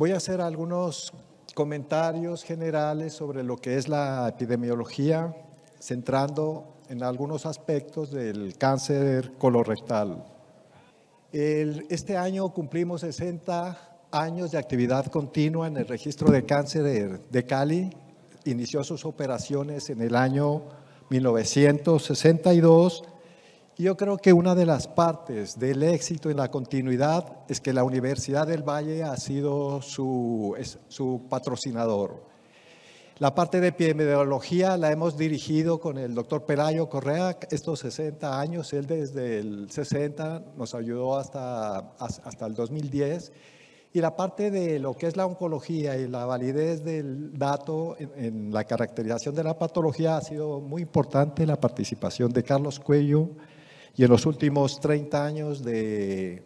Voy a hacer algunos comentarios generales sobre lo que es la epidemiología, centrando en algunos aspectos del cáncer colorectal. este año cumplimos 60 años de actividad continua en el registro de cáncer de Cali. Inició sus operaciones en el año 1962 yo creo que una de las partes del éxito en la continuidad es que la Universidad del Valle ha sido su, patrocinador. La parte de epidemiología la hemos dirigido con el doctor Pelayo Correa estos 60 años. Él desde el 60 nos ayudó hasta, hasta el 2010. Y la parte de lo que es la oncología y la validez del dato en la caracterización de la patología ha sido muy importante la participación de Carlos Cuello, y en los últimos 30 años de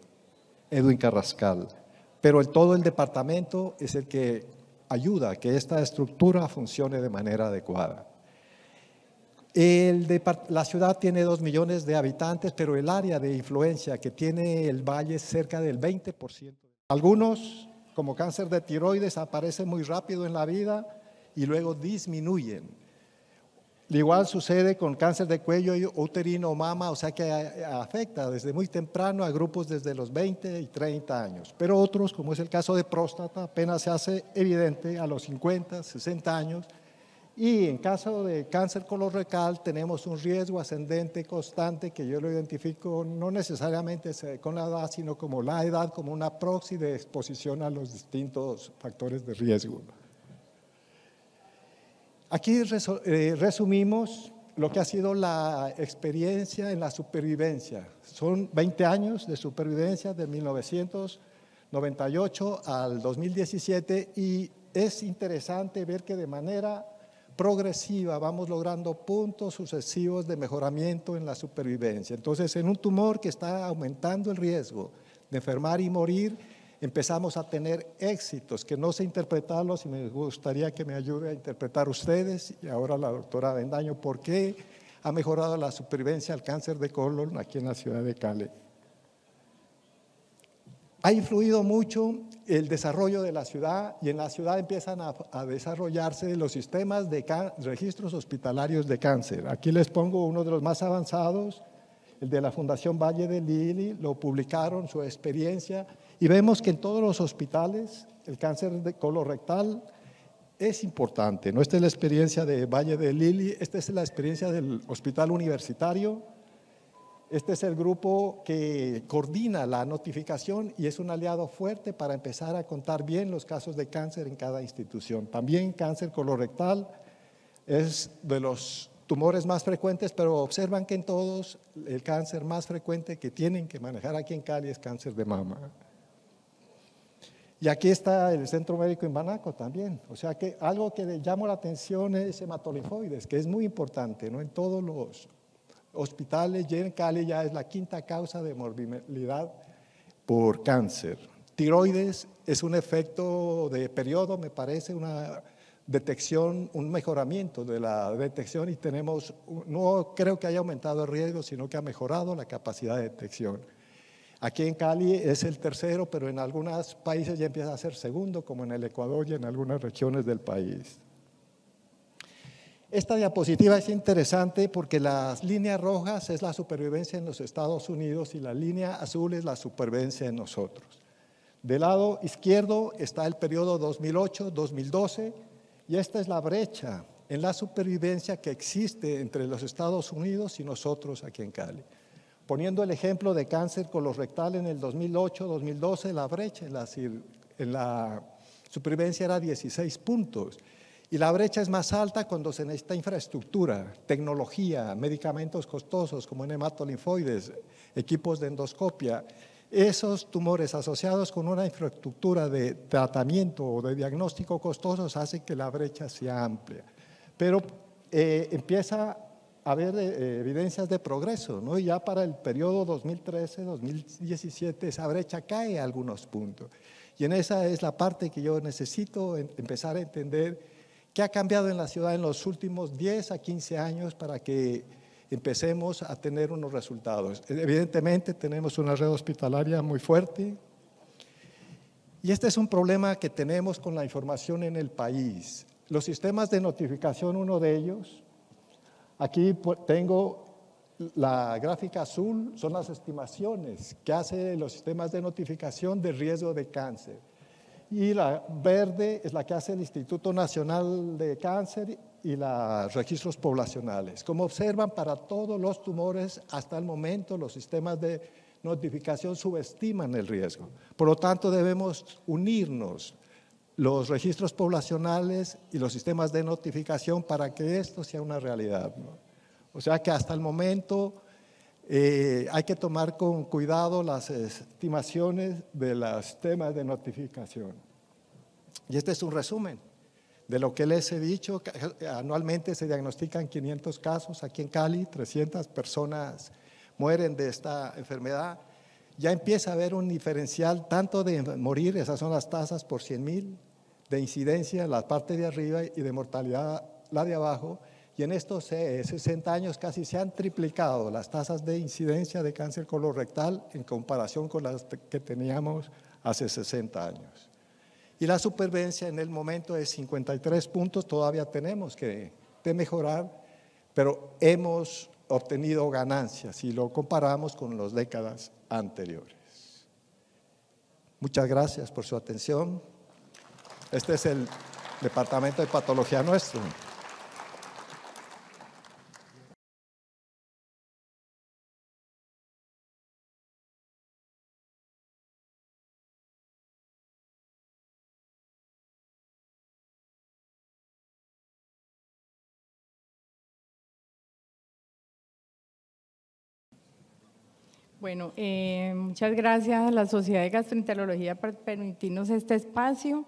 Edwin Carrascal. Pero todo el departamento es el que ayuda a que esta estructura funcione de manera adecuada. la ciudad tiene 2 millones de habitantes, pero el área de influencia que tiene el valle es cerca del 20%. Algunos, como cáncer de tiroides, aparecen muy rápido en la vida y luego disminuyen Igual sucede con cáncer de cuello uterino o mama, o sea que afecta desde muy temprano a grupos desde los 20 y 30 años. Pero otros, como es el caso de próstata, apenas se hace evidente a los 50, 60 años. Y en caso de cáncer colorrectal tenemos un riesgo ascendente constante que yo lo identifico no necesariamente con la edad, sino como la edad, como una proxy de exposición a los distintos factores de riesgo. Aquí eh, resumimos lo que ha sido la experiencia en la supervivencia. Son 20 años de supervivencia de 1998 al 2017 y es interesante ver que de manera progresiva vamos logrando puntos sucesivos de mejoramiento en la supervivencia. Entonces, en un tumor que está aumentando el riesgo de enfermar y morir, empezamos a tener éxitos, que no sé interpretarlos y me gustaría que me ayude a interpretar ustedes y ahora la doctora Vendaño, por qué ha mejorado la supervivencia al cáncer de colon aquí en la ciudad de Cali. Ha influido mucho el desarrollo de la ciudad y en la ciudad empiezan a, a desarrollarse los sistemas de registros hospitalarios de cáncer. Aquí les pongo uno de los más avanzados, el de la Fundación Valle de Lili, lo publicaron, su experiencia y vemos que en todos los hospitales el cáncer de colorectal es importante. No esta es la experiencia de Valle de Lili, esta es la experiencia del hospital universitario. Este es el grupo que coordina la notificación y es un aliado fuerte para empezar a contar bien los casos de cáncer en cada institución. También cáncer colorectal es de los tumores más frecuentes, pero observan que en todos el cáncer más frecuente que tienen que manejar aquí en Cali es cáncer de mama. Y aquí está el Centro Médico en Banaco también. O sea que algo que llama la atención es hematolifoides, que es muy importante, ¿no? En todos los hospitales, ya en Cali ya es la quinta causa de morbilidad por cáncer. Tiroides es un efecto de periodo, me parece, una detección, un mejoramiento de la detección y tenemos, no creo que haya aumentado el riesgo, sino que ha mejorado la capacidad de detección. Aquí en Cali es el tercero, pero en algunos países ya empieza a ser segundo, como en el Ecuador y en algunas regiones del país. Esta diapositiva es interesante porque las líneas rojas es la supervivencia en los Estados Unidos y la línea azul es la supervivencia en nosotros. Del lado izquierdo está el periodo 2008-2012 y esta es la brecha en la supervivencia que existe entre los Estados Unidos y nosotros aquí en Cali poniendo el ejemplo de cáncer colorectal en el 2008-2012, la brecha en la, supervivencia era 16 puntos. Y la brecha es más alta cuando se necesita infraestructura, tecnología, medicamentos costosos como en hematolinfoides, equipos de endoscopia. Esos tumores asociados con una infraestructura de tratamiento o de diagnóstico costosos hace que la brecha sea amplia. Pero eh, empieza haber ver eh, eh, evidencias de progreso, ¿no? Y ya para el periodo 2013-2017 esa brecha cae a algunos puntos. Y en esa es la parte que yo necesito empezar a entender qué ha cambiado en la ciudad en los últimos 10 a 15 años para que empecemos a tener unos resultados. Evidentemente tenemos una red hospitalaria muy fuerte, y este es un problema que tenemos con la información en el país. Los sistemas de notificación, uno de ellos, Aquí tengo la gráfica azul, son las estimaciones que hacen los sistemas de notificación de riesgo de cáncer. Y la verde es la que hace el Instituto Nacional de Cáncer y los registros poblacionales. Como observan, para todos los tumores, hasta el momento, los sistemas de notificación subestiman el riesgo. Por lo tanto, debemos unirnos los registros poblacionales y los sistemas de notificación para que esto sea una realidad. O sea que hasta el momento eh, hay que tomar con cuidado las estimaciones de los temas de notificación. Y este es un resumen de lo que les he dicho. Anualmente se diagnostican 500 casos aquí en Cali, 300 personas mueren de esta enfermedad ya empieza a haber un diferencial tanto de morir, esas son las tasas por 100 mil, de incidencia, la parte de arriba, y de mortalidad, la de abajo. Y en estos 60 eh, años casi se han triplicado las tasas de incidencia de cáncer colorectal en comparación con las que teníamos hace 60 años. Y la supervivencia en el momento es 53 puntos, todavía tenemos que, mejorar, pero hemos obtenido ganancias si lo comparamos con las décadas anteriores. Muchas gracias por su atención. Este es el departamento de patología nuestro. Bueno, eh, muchas gracias a la Sociedad de Gastroenterología por permitirnos este espacio.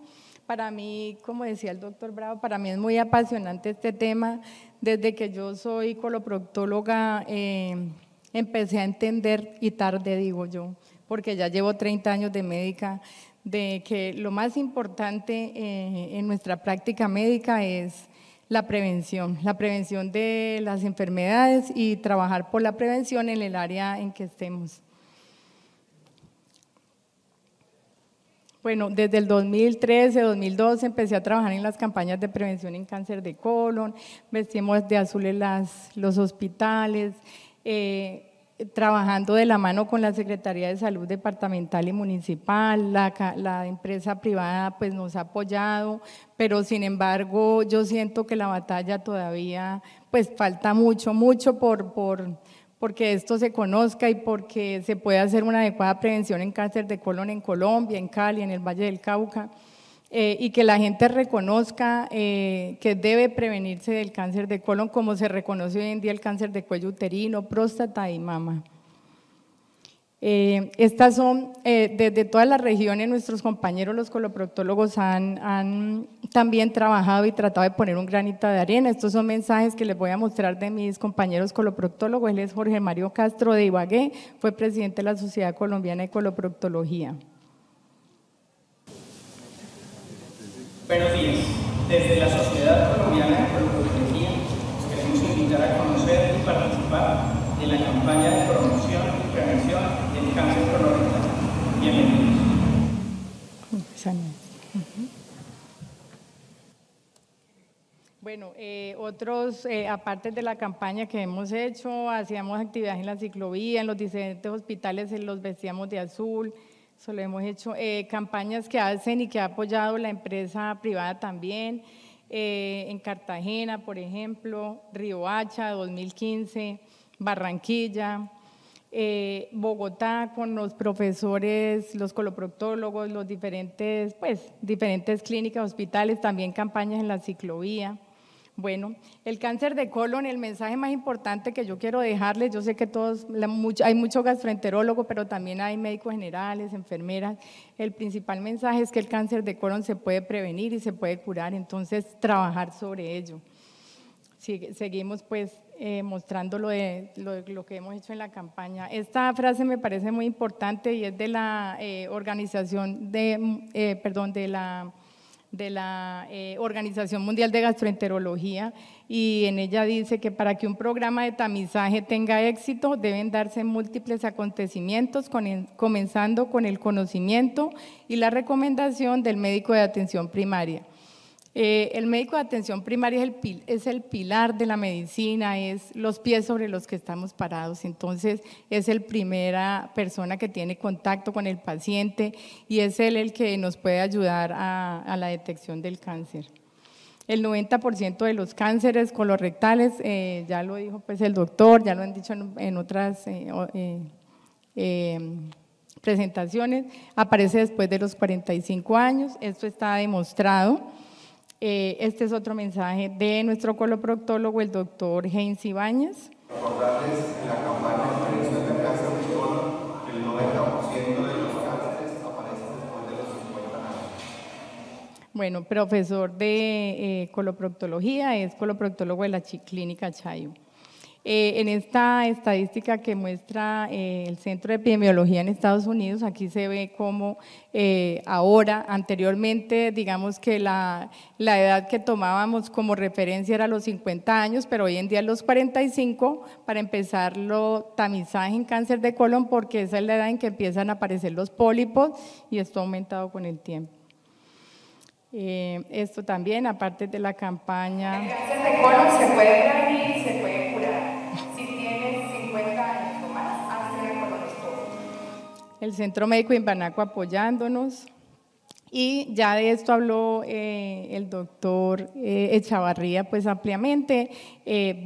Para mí, como decía el doctor Bravo, para mí es muy apasionante este tema. Desde que yo soy coloproctóloga, eh, empecé a entender, y tarde digo yo, porque ya llevo 30 años de médica, de que lo más importante eh, en nuestra práctica médica es la prevención, la prevención de las enfermedades y trabajar por la prevención en el área en que estemos. Bueno, desde el 2013, 2012 empecé a trabajar en las campañas de prevención en cáncer de colon, vestimos de azul las, los hospitales, eh, trabajando de la mano con la Secretaría de Salud Departamental y Municipal, la, la empresa privada pues nos ha apoyado, pero sin embargo yo siento que la batalla todavía pues falta mucho, mucho por... por porque esto se conozca y porque se pueda hacer una adecuada prevención en cáncer de colon en Colombia, en Cali, en el Valle del Cauca, eh, y que la gente reconozca eh, que debe prevenirse del cáncer de colon como se reconoce hoy en día el cáncer de cuello uterino, próstata y mama. Eh, estas son, desde eh, todas las regiones, nuestros compañeros los coloproctólogos han, también trabajado y tratado de poner un granito de arena. Estos son mensajes que les voy a mostrar de mis compañeros coloproctólogos. Él es Jorge Mario Castro de Ibagué, fue presidente de la Sociedad Colombiana de Coloproctología. Buenos días. Desde la Sociedad Colombiana de Coloproctología, queremos invitar a conocer y participar en la campaña de bueno, eh, otros, eh, aparte de la campaña que hemos hecho, hacíamos actividades en la ciclovía, en los diferentes hospitales los vestíamos de azul, solo hemos hecho, eh, campañas que hacen y que ha apoyado la empresa privada también, en Cartagena, por ejemplo, Río Hacha, 2015, Barranquilla, eh, Bogotá con los profesores, los coloproctólogos, los diferentes, pues, diferentes clínicas, hospitales, también campañas en la ciclovía. Bueno, el cáncer de colon, el mensaje más importante que yo quiero dejarles, yo sé que todos, hay muchos gastroenterólogos, pero también hay médicos generales, enfermeras. El principal mensaje es que el cáncer de colon se puede prevenir y se puede curar, entonces trabajar sobre ello. seguimos pues eh, mostrando lo, de, lo, que hemos hecho en la campaña. Esta frase me parece muy importante y es de la eh, organización de, mm, eh, la, Organización Mundial de Gastroenterología y en ella dice que para que un programa de tamizaje tenga éxito deben darse múltiples acontecimientos, comenzando con el conocimiento y la recomendación del médico de atención primaria. Eh, el médico de atención primaria es el, pilar de la medicina, es los pies sobre los que estamos parados, entonces es el primera persona que tiene contacto con el paciente y es él el que nos puede ayudar a, la detección del cáncer. El 90% de los cánceres colorectales, eh, ya lo dijo pues el doctor, ya lo han dicho en, otras eh, eh, em, presentaciones, aparece después de los 45 años, esto está demostrado. Eh, este es otro mensaje de nuestro coloproctólogo, el doctor Heinz Ibáñez. Recordarles en la campaña de prevención la cáncer de colon, el 90% de los cánceres aparecen después de los 50 años. Bueno, profesor de eh, coloproctología, es coloproctólogo de la Clínica Chayo. Eh, en esta estadística que muestra eh, el Centro de Epidemiología en Estados Unidos, aquí se ve cómo eh, ahora, anteriormente, digamos que la, edad que tomábamos como referencia era los 50 años, pero hoy en día los 45 para empezar lo tamizaje en cáncer de colon, porque esa es la edad en que empiezan a aparecer los pólipos y esto ha aumentado con el tiempo. esto también, aparte de la campaña. El cáncer de colon se puede prevenir el Centro Médico de apoyándonos. Y ya de esto habló eh, el doctor eh, Echavarría pues ampliamente. Eh,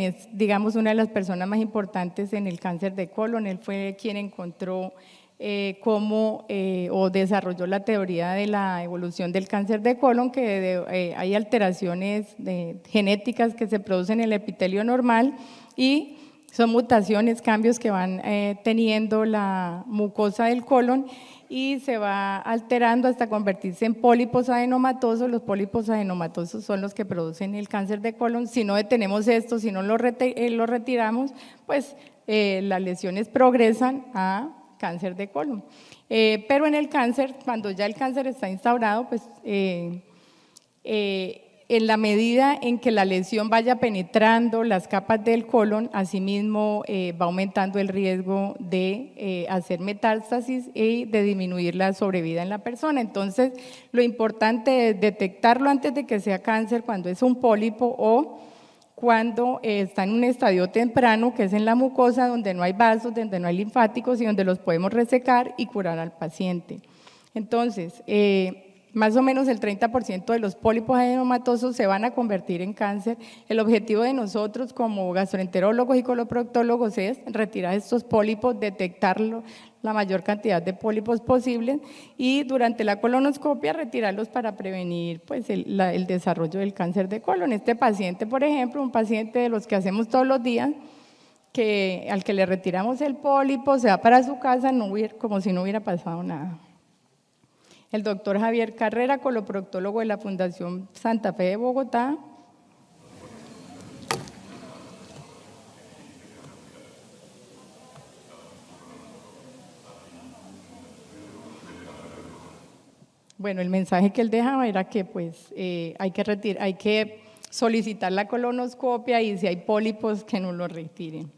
es, digamos, una de las personas más importantes en el cáncer de colon. Él fue quien encontró eh, cómo o desarrolló la teoría de la evolución del cáncer de colon, que hay alteraciones de, genéticas que se producen en el epitelio normal y son mutaciones, cambios que van eh, teniendo la mucosa del colon y se va alterando hasta convertirse en pólipos adenomatosos. Los pólipos adenomatosos son los que producen el cáncer de colon. Si no detenemos esto, si no lo, eh, lo retiramos, pues eh, las lesiones progresan a cáncer de colon. pero en el cáncer, cuando ya el cáncer está instaurado, pues en la medida en que la lesión vaya penetrando las capas del colon, asimismo eh, va aumentando el riesgo de eh, hacer metástasis y de disminuir la sobrevida en la persona. Entonces, lo importante es detectarlo antes de que sea cáncer cuando es un pólipo o cuando eh, está en un estadio temprano, que es en la mucosa, donde no hay vasos, donde no hay linfáticos y donde los podemos resecar y curar al paciente. Entonces, más o menos el 30% de los pólipos adenomatosos se van a convertir en cáncer. El objetivo de nosotros como gastroenterólogos y coloproctólogos es retirar estos pólipos, detectar la mayor cantidad de pólipos posibles y durante la colonoscopia retirarlos para prevenir pues, el, desarrollo del cáncer de colon. Este paciente, por ejemplo, un paciente de los que hacemos todos los días, que al que le retiramos el pólipo se va para su casa no como si no hubiera pasado nada el doctor Javier Carrera, coloproctólogo de la Fundación Santa Fe de Bogotá. Bueno, el mensaje que él dejaba era que pues eh, hay que retirar, hay que solicitar la colonoscopia y si hay pólipos que no lo retiren.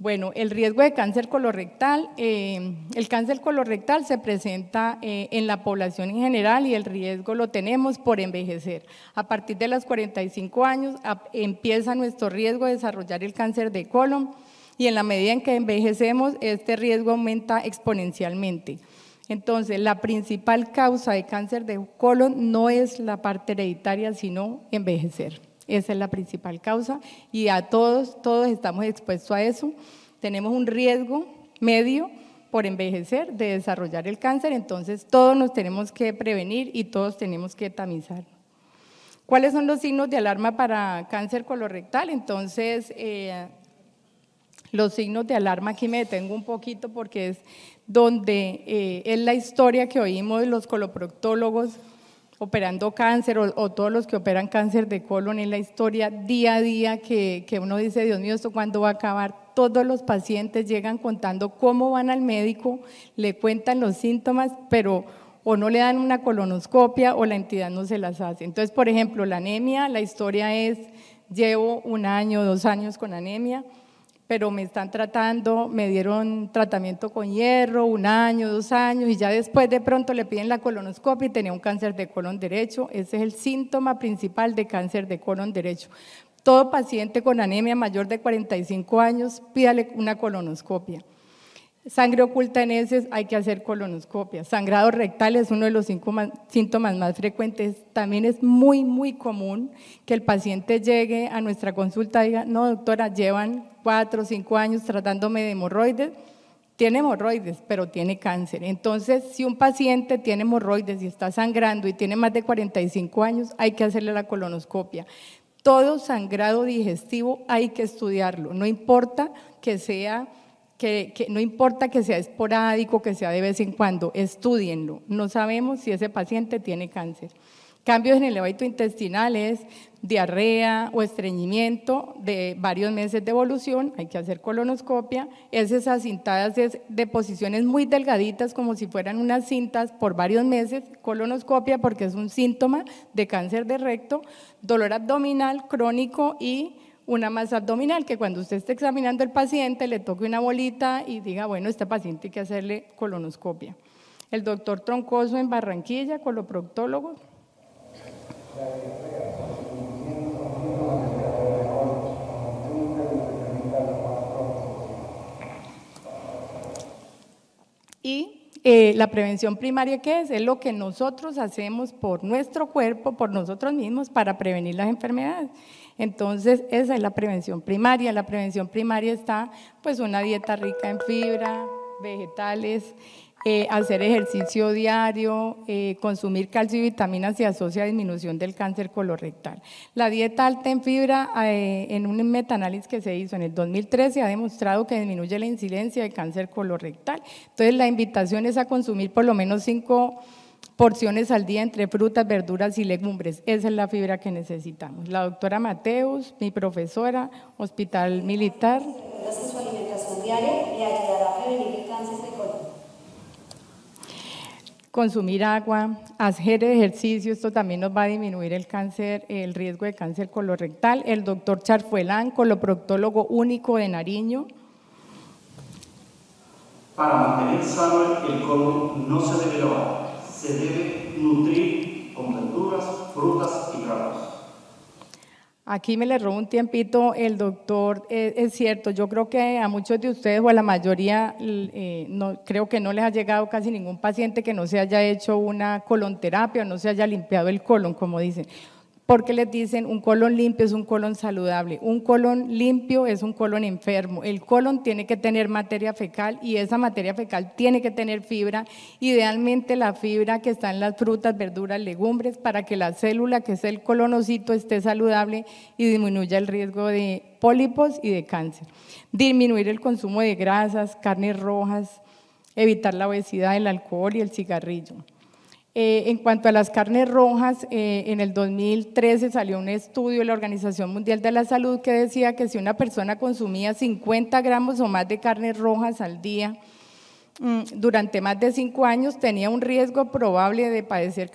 Bueno, el riesgo de cáncer colorectal. Eh, el cáncer colorectal se presenta eh, en la población en general y el riesgo lo tenemos por envejecer. A partir de los 45 años empieza nuestro riesgo de desarrollar el cáncer de colon y en la medida en que envejecemos este riesgo aumenta exponencialmente. Entonces, la principal causa de cáncer de colon no es la parte hereditaria, sino envejecer. Esa es la principal causa y a todos, todos estamos expuestos a eso. Tenemos un riesgo medio por envejecer, de desarrollar el cáncer, entonces todos nos tenemos que prevenir y todos tenemos que tamizar. ¿Cuáles son los signos de alarma para cáncer colorectal? Entonces, eh, los signos de alarma, aquí me detengo un poquito porque es donde eh, es la historia que oímos los coloproctólogos operando cáncer o, todos los que operan cáncer de colon en la historia día a día que, que uno dice, Dios mío, ¿esto cuándo va a acabar? Todos los pacientes llegan contando cómo van al médico, le cuentan los síntomas, pero o no le dan una colonoscopia o la entidad no se las hace. Entonces, por ejemplo, la anemia, la historia es, llevo un año, dos años con anemia, pero me están tratando, me dieron tratamiento con hierro, un año, dos años, y ya después de pronto le piden la colonoscopia y tenía un cáncer de colon derecho. Ese es el síntoma principal de cáncer de colon derecho. Todo paciente con anemia mayor de 45 años, pídale una colonoscopia. Sangre oculta en heces, hay que hacer colonoscopia. Sangrado rectal es uno de los síntomas más frecuentes. También es muy, muy común que el paciente llegue a nuestra consulta y diga, no, doctora, llevan cuatro o cinco años tratándome de hemorroides, tiene hemorroides, pero tiene cáncer. Entonces, si un paciente tiene hemorroides y está sangrando y tiene más de 45 años, hay que hacerle la colonoscopia. Todo sangrado digestivo hay que estudiarlo, no importa que sea que, no importa que sea esporádico, que sea de vez en cuando, estudienlo. No sabemos si ese paciente tiene cáncer. Cambios en el evento intestinal es diarrea o estreñimiento de varios meses de evolución, hay que hacer colonoscopia. Es esas cintadas de posiciones muy delgaditas, como si fueran unas cintas por varios meses, colonoscopia porque es un síntoma de cáncer de recto, dolor abdominal crónico y una masa abdominal, que cuando usted esté examinando al paciente le toque una bolita y diga, bueno, este paciente hay que hacerle colonoscopia. El doctor Troncoso en Barranquilla, coloproctólogo. Y eh, la prevención primaria, ¿qué es? Es lo que nosotros hacemos por nuestro cuerpo, por nosotros mismos, para prevenir las enfermedades. Entonces, esa es la prevención primaria. La prevención primaria está, pues, una dieta rica en fibra, vegetales, eh, hacer ejercicio diario, eh, consumir calcio y vitaminas se asocia a disminución del cáncer colorectal. La dieta alta en fibra, eh, en un metanálisis que se hizo en el 2013, ha demostrado que disminuye la incidencia de cáncer colorectal. Entonces, la invitación es a consumir por lo menos cinco porciones al día entre frutas, verduras y legumbres. Esa es la fibra que necesitamos. La doctora Mateus, mi profesora, Hospital Militar. Consumir agua, hacer ejercicio, esto también nos va a disminuir el cáncer, el riesgo de cáncer colorectal. El doctor Charfuelán, coloproctólogo único de Nariño. Para mantener sano el colon no se debe se debe nutrir con verduras, frutas y granos. Aquí me le robó un tiempito el doctor. Eh, es cierto, yo creo que a muchos de ustedes o a la mayoría, eh, no, creo que no les ha llegado casi ningún paciente que no se haya hecho una colonterapia o no se haya limpiado el colon, como dicen porque les dicen un colon limpio es un colon saludable, un colon limpio es un colon enfermo, el colon tiene que tener materia fecal y esa materia fecal tiene que tener fibra, idealmente la fibra que está en las frutas, verduras, legumbres, para que la célula que es el colonocito esté saludable y disminuya el riesgo de pólipos y de cáncer. Disminuir el consumo de grasas, carnes rojas, evitar la obesidad, el alcohol y el cigarrillo. Eh, en cuanto a las carnes rojas, eh, en el 2013 salió un estudio de la Organización Mundial de la Salud que decía que si una persona consumía 50 gramos o más de carnes rojas al día, Mm, durante más de cinco años tenía un riesgo probable de padecer,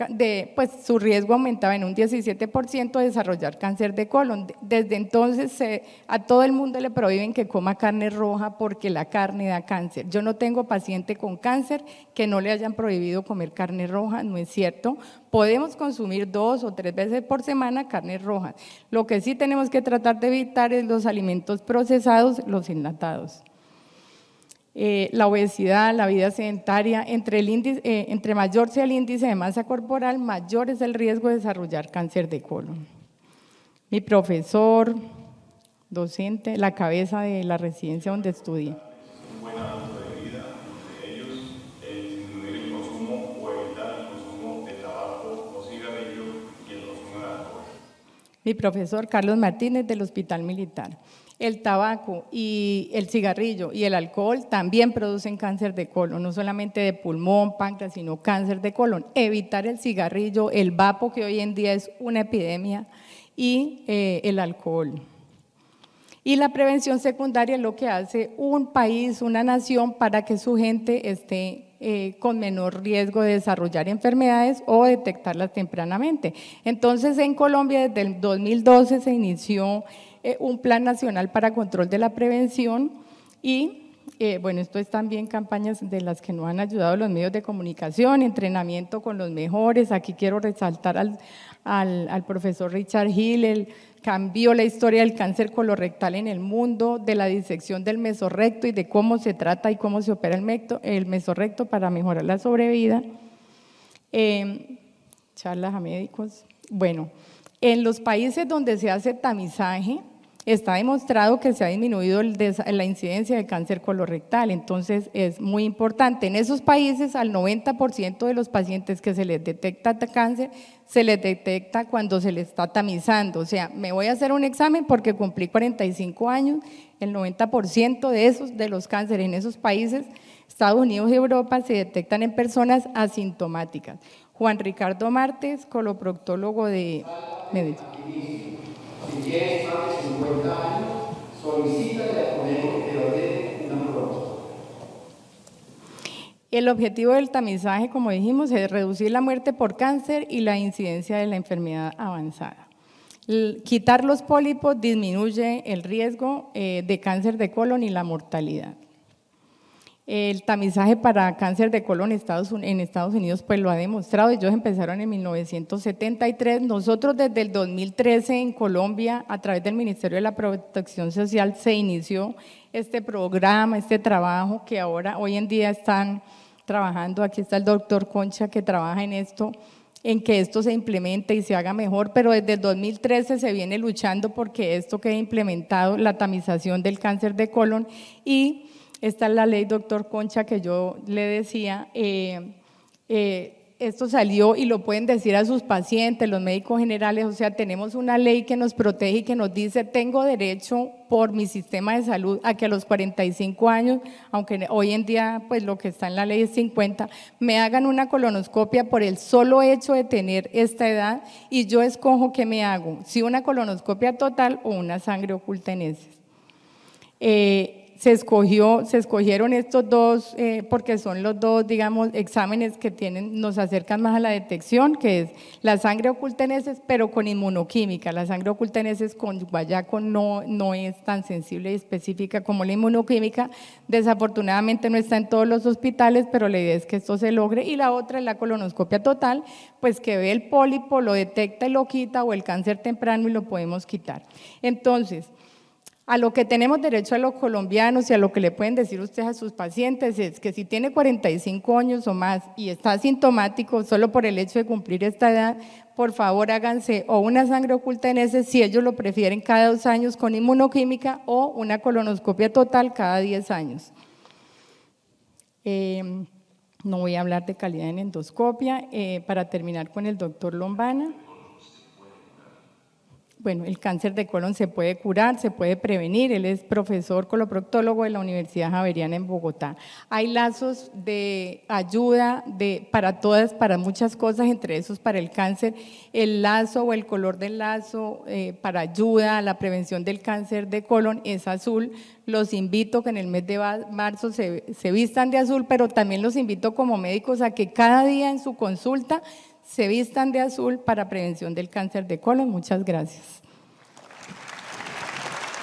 pues su riesgo aumentaba en un 17% de desarrollar cáncer de colon. Desde entonces a todo el mundo le prohíben que coma carne roja porque la carne da cáncer. Yo no tengo paciente con cáncer que no le hayan prohibido comer carne roja, no es cierto. Podemos consumir dos o tres veces por semana carne roja. Lo que sí tenemos que tratar de evitar es los alimentos procesados, los enlatados. Eh, la obesidad, la vida sedentaria, entre, eh, entre mayor sea el índice de masa corporal, mayor es el riesgo de desarrollar cáncer de colon. Mi profesor, docente, la cabeza de la residencia donde estudié. mi profesor Carlos Martínez del Hospital Militar el tabaco y el cigarrillo y el alcohol también producen cáncer de colon, no solamente de pulmón, páncreas, sino cáncer de colon. Evitar el cigarrillo, el vapo, que hoy en día es una epidemia, y eh, el alcohol. Y la prevención secundaria es lo que hace un país, una nación, para que su gente esté eh, con menor riesgo de desarrollar enfermedades o detectarlas tempranamente. Entonces, en Colombia, desde el 2012 se inició eh, un Plan Nacional para Control de la Prevención y eh, bueno, esto es también campañas de las que nos han ayudado los medios de comunicación, entrenamiento con los mejores. Aquí quiero resaltar al, profesor Richard Hill, el cambió la historia del cáncer colorectal en el mundo, de la disección del mesorrecto y de cómo se trata y cómo se opera el, mecto, el mesorrecto para mejorar la sobrevida. Em, charlas a médicos. Bueno, en los países donde se hace tamizaje, está demostrado que se ha disminuido la incidencia de cáncer colorectal, entonces es muy importante. En esos países al 90% de los pacientes que se les detecta cáncer se les detecta cuando se les está tamizando, o sea, me voy a hacer un examen porque cumplí 45 años, el 90% de esos de los cánceres en esos países, Estados Unidos y Europa se detectan en personas asintomáticas. Juan Ricardo Martes, coloproctólogo de Medellín. El objetivo del tamizaje, como dijimos, es reducir la muerte por cáncer y la incidencia de la enfermedad avanzada. Quitar los pólipos disminuye el riesgo eh, de cáncer de colon y la mortalidad. El tamizaje para cáncer de colon en Estados Unidos pues lo ha demostrado, ellos empezaron en 1973, nosotros desde el 2013 en Colombia a través del Ministerio de la Protección Social se inició este programa, este trabajo que ahora hoy en día están trabajando, aquí está el doctor Concha que trabaja en esto, en que esto se implemente y se haga mejor, pero desde el 2013 se viene luchando porque esto ha implementado, la tamización del cáncer de colon y esta es la ley, doctor Concha, que yo le decía. Eh, eh, esto salió y lo pueden decir a sus pacientes, los médicos generales, o sea, tenemos una ley que nos protege y que nos dice, tengo derecho por mi sistema de salud a que a los 45 años, aunque hoy en día pues lo que está en la ley es 50, me hagan una colonoscopia por el solo hecho de tener esta edad y yo escojo qué me hago, si una colonoscopia total o una sangre oculta en ese se, escogió, se escogieron estos dos eh, porque son los dos, digamos, exámenes que tienen, nos acercan más a la detección, que es la sangre oculta en heces, pero con inmunoquímica. La sangre oculta en heces con guayaco no, no es tan sensible y específica como la inmunoquímica. Desafortunadamente no está en todos los hospitales, pero la idea es que esto se logre. Y la otra es la colonoscopia total, pues que ve el pólipo, lo detecta y lo quita, o el cáncer temprano y lo podemos quitar. Entonces, a lo que tenemos derecho a los colombianos y a lo que le pueden decir ustedes a sus pacientes es que si tiene 45 años o más y está asintomático solo por el hecho de cumplir esta edad, por favor háganse o una sangre oculta en ese, si ellos lo prefieren cada dos años con inmunoquímica o una colonoscopia total cada 10 años. Eh, no voy a hablar de calidad en endoscopia. Eh, para terminar con el doctor Lombana. Bueno, el cáncer de colon se puede curar, se puede prevenir. Él es profesor coloproctólogo de la Universidad Javeriana en Bogotá. Hay lazos de ayuda para todas, para muchas cosas, entre esos para el cáncer. El lazo o el color del lazo eh, para ayuda a la prevención del cáncer de colon es azul. Los invito que en el mes de marzo se, se vistan de azul, pero también los invito como médicos a que cada día en su consulta se vistan de azul para prevención del cáncer de colon. Muchas gracias.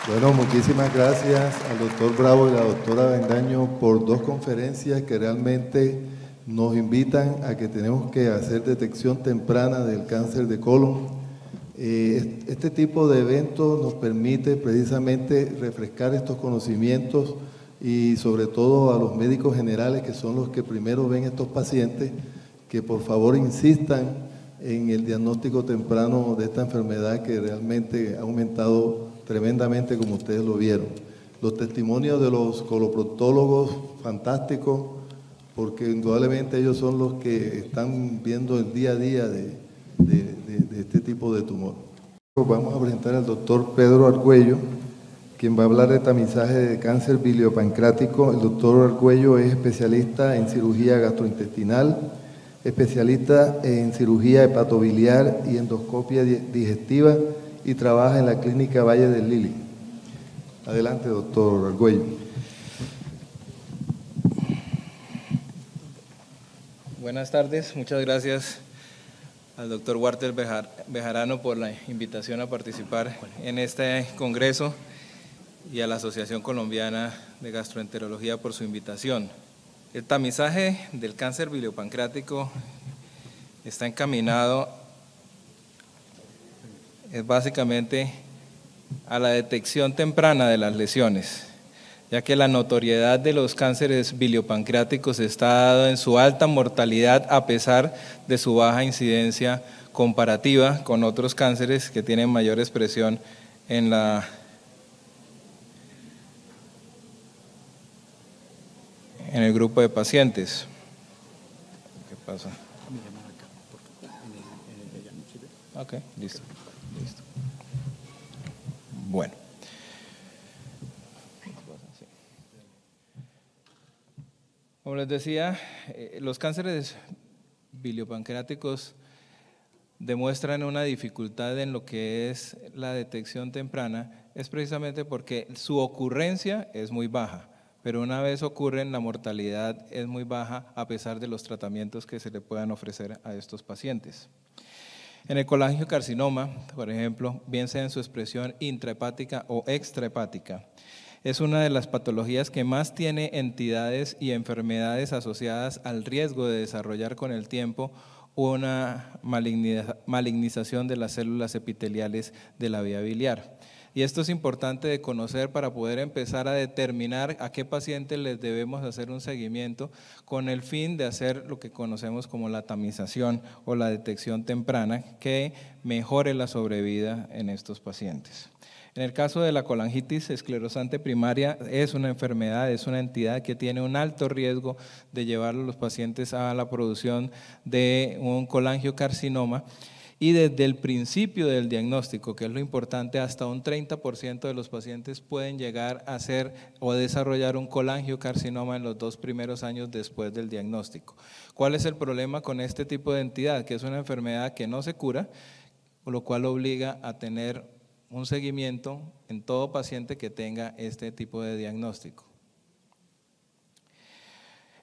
Bueno, muchísimas gracias al doctor Bravo y a la doctora Bendaño por dos conferencias que realmente nos invitan a que tenemos que hacer detección temprana del cáncer de colon. Eh, este tipo de eventos nos permite precisamente refrescar estos conocimientos y sobre todo a los médicos generales que son los que primero ven estos pacientes que por favor insistan en el diagnóstico temprano de esta enfermedad que realmente ha aumentado tremendamente como ustedes lo vieron. Los testimonios de los coloproctólogos fantásticos, porque indudablemente ellos son los que están viendo el día a día de, este tipo de tumor. Vamos a presentar al doctor Pedro Arcuello quien va a hablar de tamizaje de cáncer biliopancrático. El doctor Arcuello es especialista en cirugía gastrointestinal, especialista en cirugía hepatobiliar y endoscopia digestiva y trabaja en la clínica Valle del Lili. Adelante, doctor Argüello. Buenas tardes, muchas gracias al doctor Walter Bejarano por la invitación a participar en este congreso y a la Asociación Colombiana de Gastroenterología por su invitación. El tamizaje del cáncer biliopancreático está encaminado es básicamente a la detección temprana de las lesiones, ya que la notoriedad de los cánceres biliopancreáticos está dada en su alta mortalidad a pesar de su baja incidencia comparativa con otros cánceres que tienen mayor expresión en la en el grupo de pacientes. ¿Qué pasa? Ok, listo. listo. Bueno. Como les decía, eh, los cánceres biliopancreáticos demuestran una dificultad en lo que es la detección temprana, es precisamente porque su ocurrencia es muy baja pero una vez ocurren la mortalidad es muy baja a pesar de los tratamientos que se le puedan ofrecer a estos pacientes. En el carcinoma, por ejemplo, bien sea en su expresión intrahepática o extrahepática, es una de las patologías que más tiene entidades y enfermedades asociadas al riesgo de desarrollar con el tiempo una malignización de las células epiteliales de la vía biliar. Y esto es importante de conocer para poder empezar a determinar a qué pacientes les debemos hacer un seguimiento con el fin de hacer lo que conocemos como la tamización o la detección temprana que mejore la sobrevida en estos pacientes. En el caso de la colangitis esclerosante primaria, es una enfermedad, es una entidad que tiene un alto riesgo de llevar a los pacientes a la producción de un colangiocarcinoma y desde el principio del diagnóstico, que es lo importante, hasta un 30% de los pacientes pueden llegar a ser o desarrollar un colangiocarcinoma en los dos primeros años después del diagnóstico. ¿Cuál es el problema con este tipo de entidad? Que es una enfermedad que no se cura, lo cual obliga a tener un seguimiento en todo paciente que tenga este tipo de diagnóstico.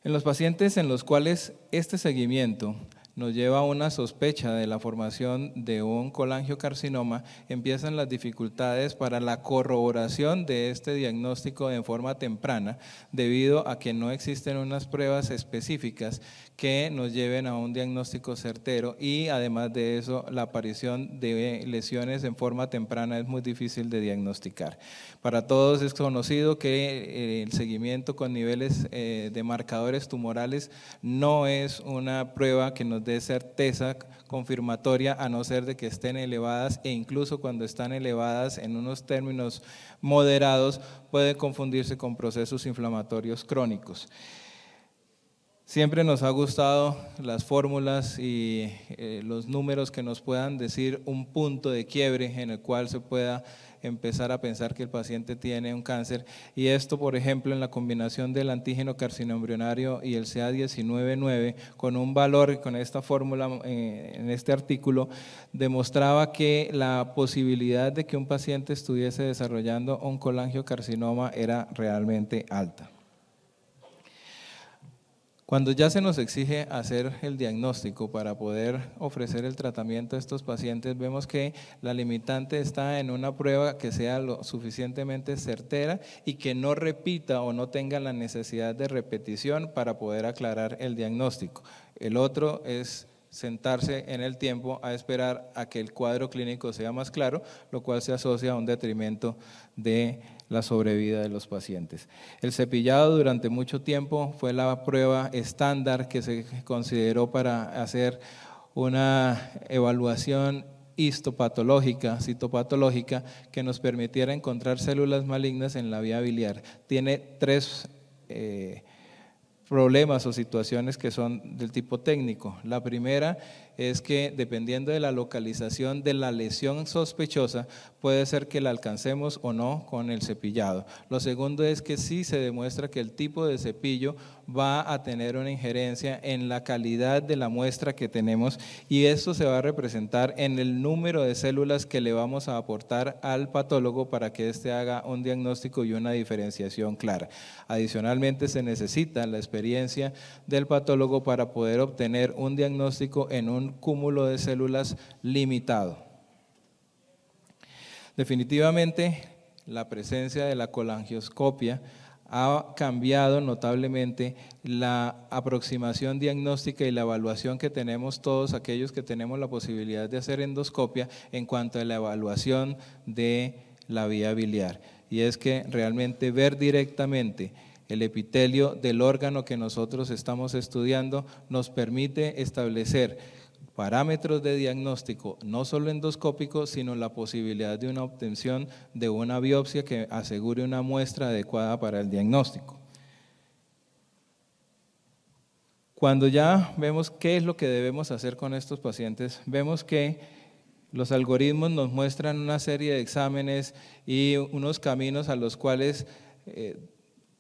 En los pacientes en los cuales este seguimiento nos lleva a una sospecha de la formación de un colangiocarcinoma, empiezan las dificultades para la corroboración de este diagnóstico en forma temprana, debido a que no existen unas pruebas específicas que nos lleven a un diagnóstico certero y además de eso la aparición de lesiones en forma temprana es muy difícil de diagnosticar. Para todos es conocido que eh, el seguimiento con niveles eh, de marcadores tumorales no es una prueba que nos dé certeza confirmatoria a no ser de que estén elevadas e incluso cuando están elevadas en unos términos moderados puede confundirse con procesos inflamatorios crónicos. Siempre nos ha gustado las fórmulas y eh, los números que nos puedan decir un punto de quiebre en el cual se pueda empezar a pensar que el paciente tiene un cáncer. Y esto, por ejemplo, en la combinación del antígeno carcinoembrionario y el CA199, con un valor, con esta fórmula eh, en este artículo, demostraba que la posibilidad de que un paciente estuviese desarrollando un colangiocarcinoma era realmente alta. Cuando ya se nos exige hacer el diagnóstico para poder ofrecer el tratamiento a estos pacientes, vemos que la limitante está en una prueba que sea lo suficientemente certera y que no repita o no tenga la necesidad de repetición para poder aclarar el diagnóstico. El otro es sentarse en el tiempo a esperar a que el cuadro clínico sea más claro, lo cual se asocia a un detrimento de la sobrevida de los pacientes. El cepillado durante mucho tiempo fue la prueba estándar que se consideró para hacer una evaluación histopatológica, citopatológica, que nos permitiera encontrar células malignas en la vía biliar. Tiene tres eh, problemas o situaciones que son del tipo técnico. La primera es que dependiendo de la localización de la lesión sospechosa, puede ser que la alcancemos o no con el cepillado. Lo segundo es que sí se demuestra que el tipo de cepillo va a tener una injerencia en la calidad de la muestra que tenemos y esto se va a representar en el número de células que le vamos a aportar al patólogo para que éste haga un diagnóstico y una diferenciación clara. Adicionalmente se necesita la experiencia del patólogo para poder obtener un diagnóstico en un cúmulo de células limitado. Definitivamente, la presencia de la colangioscopia ha cambiado notablemente la aproximación diagnóstica y la evaluación que tenemos todos aquellos que tenemos la posibilidad de hacer endoscopia en cuanto a la evaluación de la vía biliar. Y es que realmente ver directamente el epitelio del órgano que nosotros estamos estudiando nos permite establecer parámetros de diagnóstico, no solo endoscópicos, sino la posibilidad de una obtención de una biopsia que asegure una muestra adecuada para el diagnóstico. Cuando ya vemos qué es lo que debemos hacer con estos pacientes, vemos que los algoritmos nos muestran una serie de exámenes y unos caminos a los cuales eh,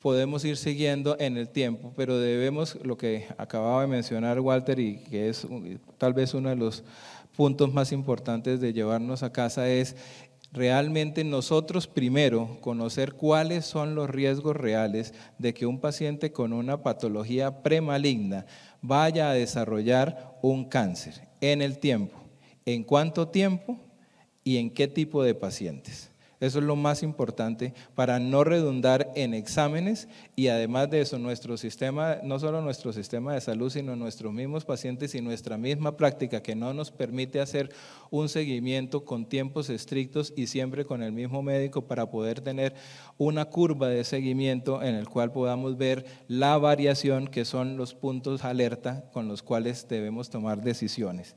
podemos ir siguiendo en el tiempo, pero debemos, lo que acababa de mencionar Walter y que es tal vez uno de los puntos más importantes de llevarnos a casa, es realmente nosotros primero conocer cuáles son los riesgos reales de que un paciente con una patología premaligna vaya a desarrollar un cáncer en el tiempo, en cuánto tiempo y en qué tipo de pacientes. Eso es lo más importante para no redundar en exámenes y además de eso nuestro sistema, no solo nuestro sistema de salud, sino nuestros mismos pacientes y nuestra misma práctica que no nos permite hacer un seguimiento con tiempos estrictos y siempre con el mismo médico para poder tener una curva de seguimiento en el cual podamos ver la variación que son los puntos alerta con los cuales debemos tomar decisiones.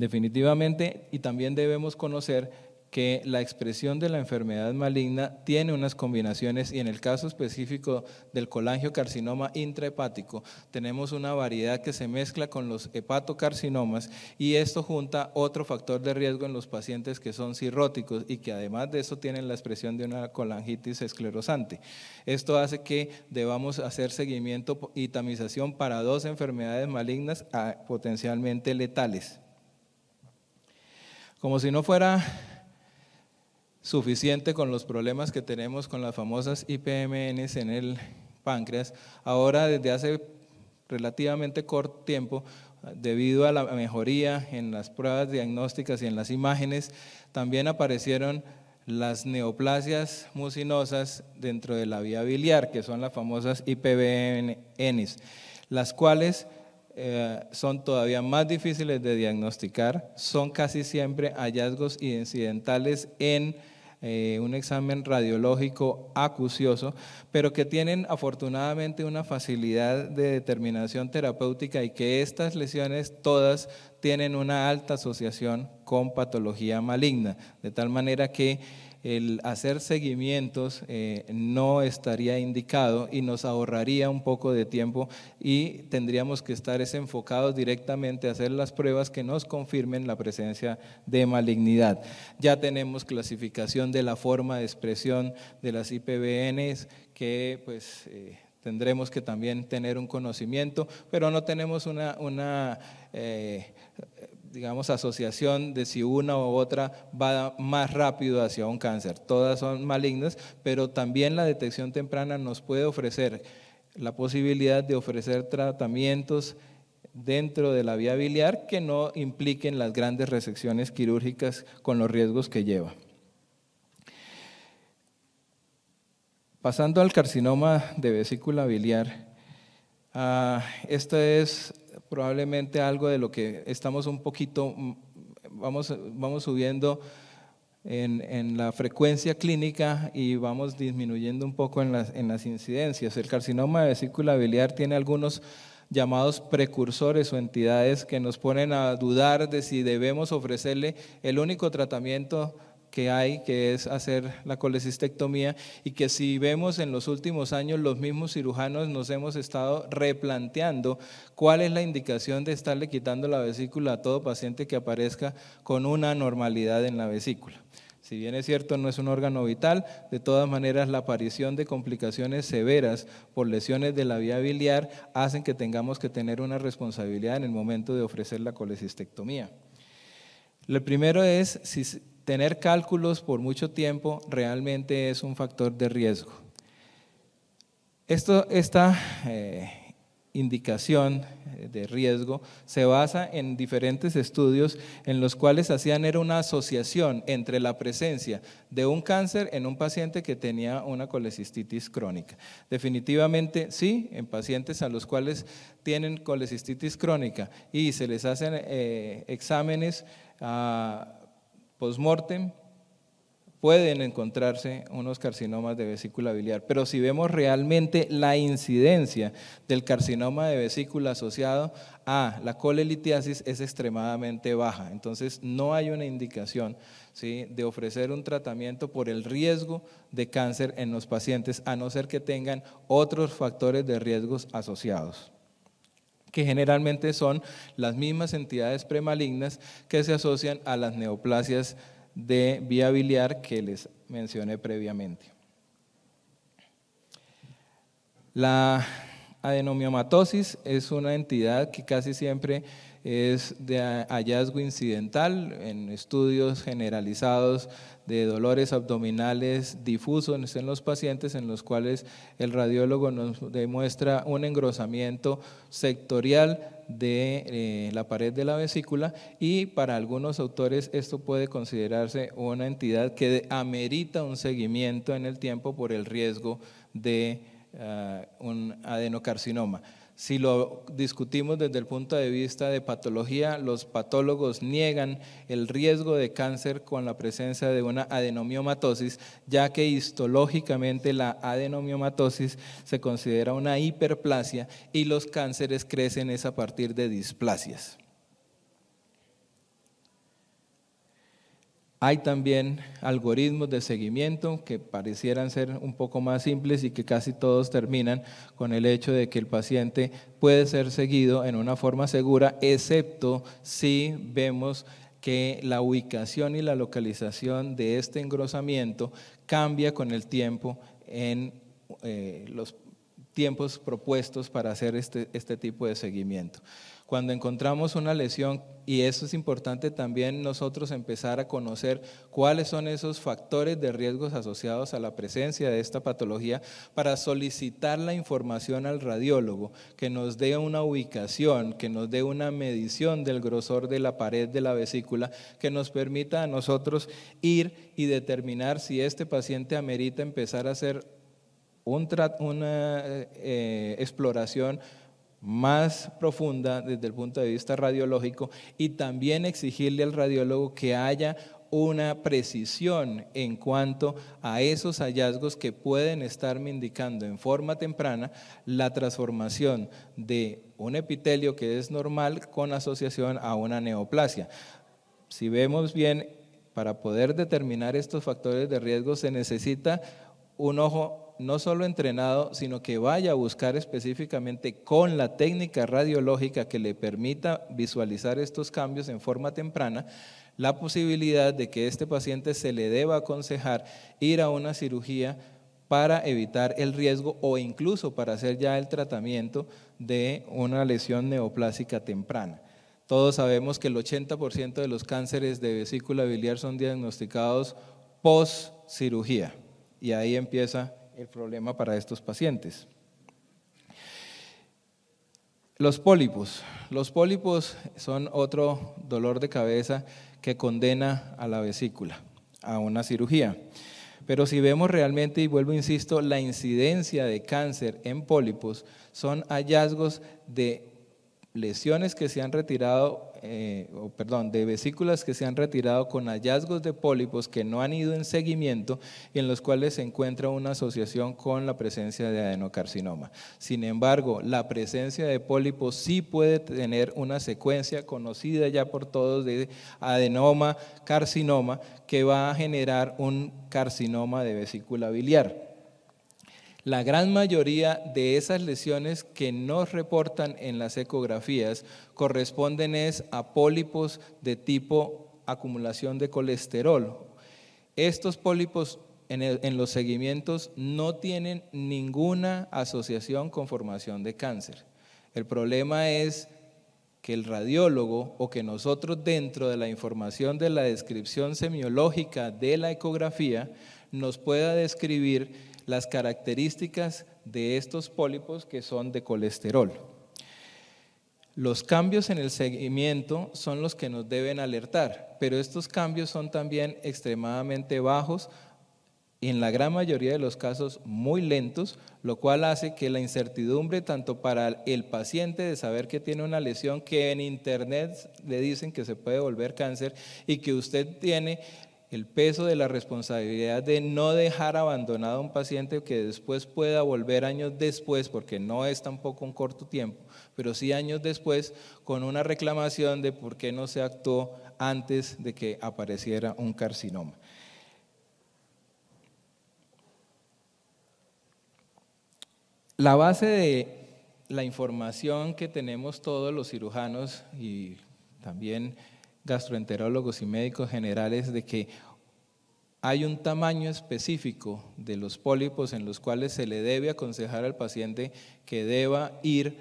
definitivamente, y también debemos conocer que la expresión de la enfermedad maligna tiene unas combinaciones y en el caso específico del colangiocarcinoma intrahepático tenemos una variedad que se mezcla con los hepatocarcinomas y esto junta otro factor de riesgo en los pacientes que son cirróticos y que además de eso tienen la expresión de una colangitis esclerosante. Esto hace que debamos hacer seguimiento y tamización para dos enfermedades malignas ah, potencialmente letales. Como si no fuera suficiente con los problemas que tenemos con las famosas IPMNs en el páncreas, ahora desde hace relativamente corto tiempo, debido a la mejoría en las pruebas diagnósticas y en las imágenes, también aparecieron las neoplasias mucinosas dentro de la vía biliar, que son las famosas IPBNs, las cuales eh, son todavía más difíciles de diagnosticar, son casi siempre hallazgos incidentales en eh, un examen radiológico acucioso, pero que tienen afortunadamente una facilidad de determinación terapéutica y que estas lesiones todas tienen una alta asociación con patología maligna, de tal manera que el hacer seguimientos eh, no estaría indicado y nos ahorraría un poco de tiempo y tendríamos que estar enfocados directamente a hacer las pruebas que nos confirmen la presencia de malignidad. Ya tenemos clasificación de la forma de expresión de las IPBNs que pues... Eh, tendremos que también tener un conocimiento, pero no tenemos una, eh, digamos, asociación de si una u otra va más rápido hacia un cáncer. Todas son malignas, pero también la detección temprana nos puede ofrecer la posibilidad de ofrecer tratamientos dentro de la vía biliar que no impliquen las grandes resecciones quirúrgicas con los riesgos que lleva. Pasando al carcinoma de vesícula biliar, ah, esta es probablemente algo de lo que estamos un poquito, mm, vamos, vamos subiendo en, en, la frecuencia clínica y vamos disminuyendo un poco en las, en las incidencias. El carcinoma de vesícula biliar tiene algunos llamados precursores o entidades que nos ponen a dudar de si debemos ofrecerle el único tratamiento que hay, que es hacer la colecistectomía, y que si vemos en los últimos años los mismos cirujanos nos hemos estado replanteando cuál es la indicación de estarle quitando la vesícula a todo paciente que aparezca con una normalidad en la vesícula. Si bien es cierto, no es un órgano vital, de todas maneras la aparición de complicaciones severas por lesiones de la vía biliar hacen que tengamos que tener una responsabilidad en el momento de ofrecer la colecistectomía. Lo primero es si tener cálculos por mucho tiempo realmente es un factor de riesgo. Esto, esta eh, indicación eh, de riesgo se basa en diferentes estudios en los cuales hacían era una asociación entre la presencia de un cáncer en un paciente que tenía una colecistitis crónica. Definitivamente sí, en pacientes a los cuales tienen colecistitis crónica y se les hacen eh, exámenes. a ah, postmortem pueden encontrarse unos carcinomas de vesícula biliar. Pero si vemos realmente la incidencia del carcinoma de vesícula asociado a la colelitiasis es extremadamente baja. Entonces no hay una indicación de ofrecer un tratamiento por el riesgo de cáncer en los pacientes, a no ser que tengan otros factores de riesgos asociados que generalmente son las mismas entidades premalignas que se asocian a las neoplasias de vía biliar que les mencioné previamente. La adenomiomatosis es una entidad que casi siempre es de hallazgo incidental en estudios generalizados de dolores abdominales difusos en los pacientes en los cuales el radiólogo nos demuestra un engrosamiento sectorial de eh, la pared de la vesícula y para algunos autores esto puede considerarse una entidad que amerita un seguimiento en el tiempo por el riesgo de ah, un adenocarcinoma. Si lo discutimos desde el punto de vista de patología, los patólogos niegan el riesgo de cáncer con la presencia de una adenomiomatosis, ya que histológicamente la adenomiomatosis se considera una hiperplasia y los cánceres crecen es a partir de displasias. Hay también algoritmos de seguimiento que parecieran ser un poco más simples y que casi todos terminan con el hecho de que el paciente puede ser seguido en una forma segura, excepto si vemos que la ubicación y la localización de este engrosamiento cambia con el tiempo en eh, los tiempos propuestos para hacer este, este tipo de seguimiento. Cuando encontramos una lesión, y eso es importante también nosotros empezar a conocer cuáles son esos factores de riesgos asociados a la presencia de esta patología para solicitar la información al radiólogo, que nos dé una ubicación, que nos dé una medición del grosor de la pared de la vesícula, que nos permita a nosotros ir y determinar si este paciente amerita empezar a hacer una eh, eh, exploración más profunda desde el punto de vista radiológico y también exigirle al radiólogo que haya una precisión en cuanto a esos hallazgos que pueden estarme indicando en forma temprana la transformación de un epitelio que es normal con asociación a una neoplasia. Si vemos bien, para poder determinar estos factores de riesgo se necesita un ojo no solo entrenado, sino que vaya a buscar específicamente con la técnica radiológica que le permita visualizar estos cambios en forma temprana, la posibilidad de que este paciente se le deba aconsejar ir a una cirugía para evitar el riesgo o incluso para hacer ya el tratamiento de una lesión neoplásica temprana. Todos sabemos que el 80% de los cánceres de vesícula biliar son diagnosticados post cirugía y ahí empieza el problema para estos pacientes. Los pólipos. Los pólipos son otro dolor de cabeza que condena a la vesícula, a una cirugía. Pero si vemos realmente, y vuelvo, insisto, la incidencia de cáncer en pólipos son hallazgos de lesiones que se han retirado, eh, perdón, de vesículas que se han retirado con hallazgos de pólipos que no han ido en seguimiento y en los cuales se encuentra una asociación con la presencia de adenocarcinoma. Sin embargo, la presencia de pólipos sí puede tener una secuencia conocida ya por todos de adenoma, carcinoma, que va a generar un carcinoma de vesícula biliar. La gran mayoría de esas lesiones que nos reportan en las ecografías corresponden es a pólipos de tipo acumulación de colesterol. Estos pólipos en, en, los seguimientos no tienen ninguna asociación con formación de cáncer. El problema es que el radiólogo o que nosotros dentro de la información de la descripción semiológica de la ecografía nos pueda describir las características de estos pólipos que son de colesterol. Los cambios en el seguimiento son los que nos deben alertar, pero estos cambios son también extremadamente bajos y en la gran mayoría de los casos muy lentos, lo cual hace que la incertidumbre tanto para el paciente de saber que tiene una lesión que en internet le dicen que se puede volver cáncer y que usted tiene el peso de la responsabilidad de no dejar abandonado a un paciente que después pueda volver años después, porque no es tampoco un corto tiempo, pero sí años después, con una reclamación de por qué no se actuó antes de que apareciera un carcinoma. La base de la información que tenemos todos los cirujanos y también gastroenterólogos y médicos generales de que hay un tamaño específico de los pólipos en los cuales se le debe aconsejar al paciente que deba ir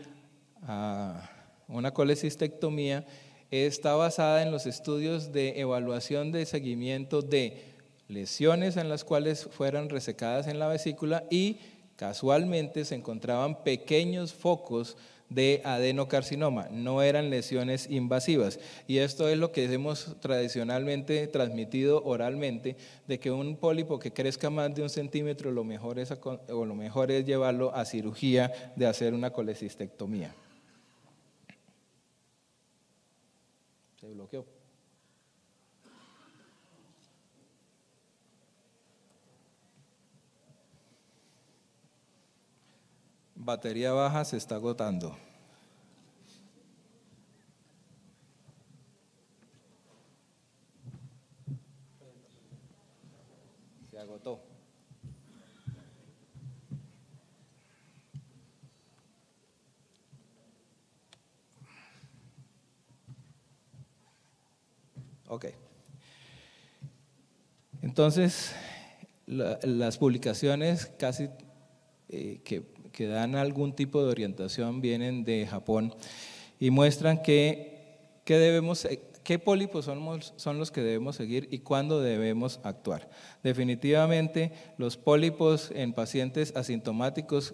a una colecistectomía. Está basada en los estudios de evaluación de seguimiento de lesiones en las cuales fueran resecadas en la vesícula y casualmente se encontraban pequeños focos de adenocarcinoma, no eran lesiones invasivas. Y esto es lo que hemos tradicionalmente transmitido oralmente, de que un pólipo que crezca más de un centímetro, lo mejor es, o lo mejor es llevarlo a cirugía de hacer una colecistectomía. Se bloqueó. batería baja se está agotando. Se agotó. Ok. Entonces, las publicaciones casi eh, que que dan algún tipo de orientación vienen de Japón y muestran que, debemos, eh, qué pólipos son los que debemos seguir y cuándo debemos actuar. Definitivamente, los pólipos en pacientes asintomáticos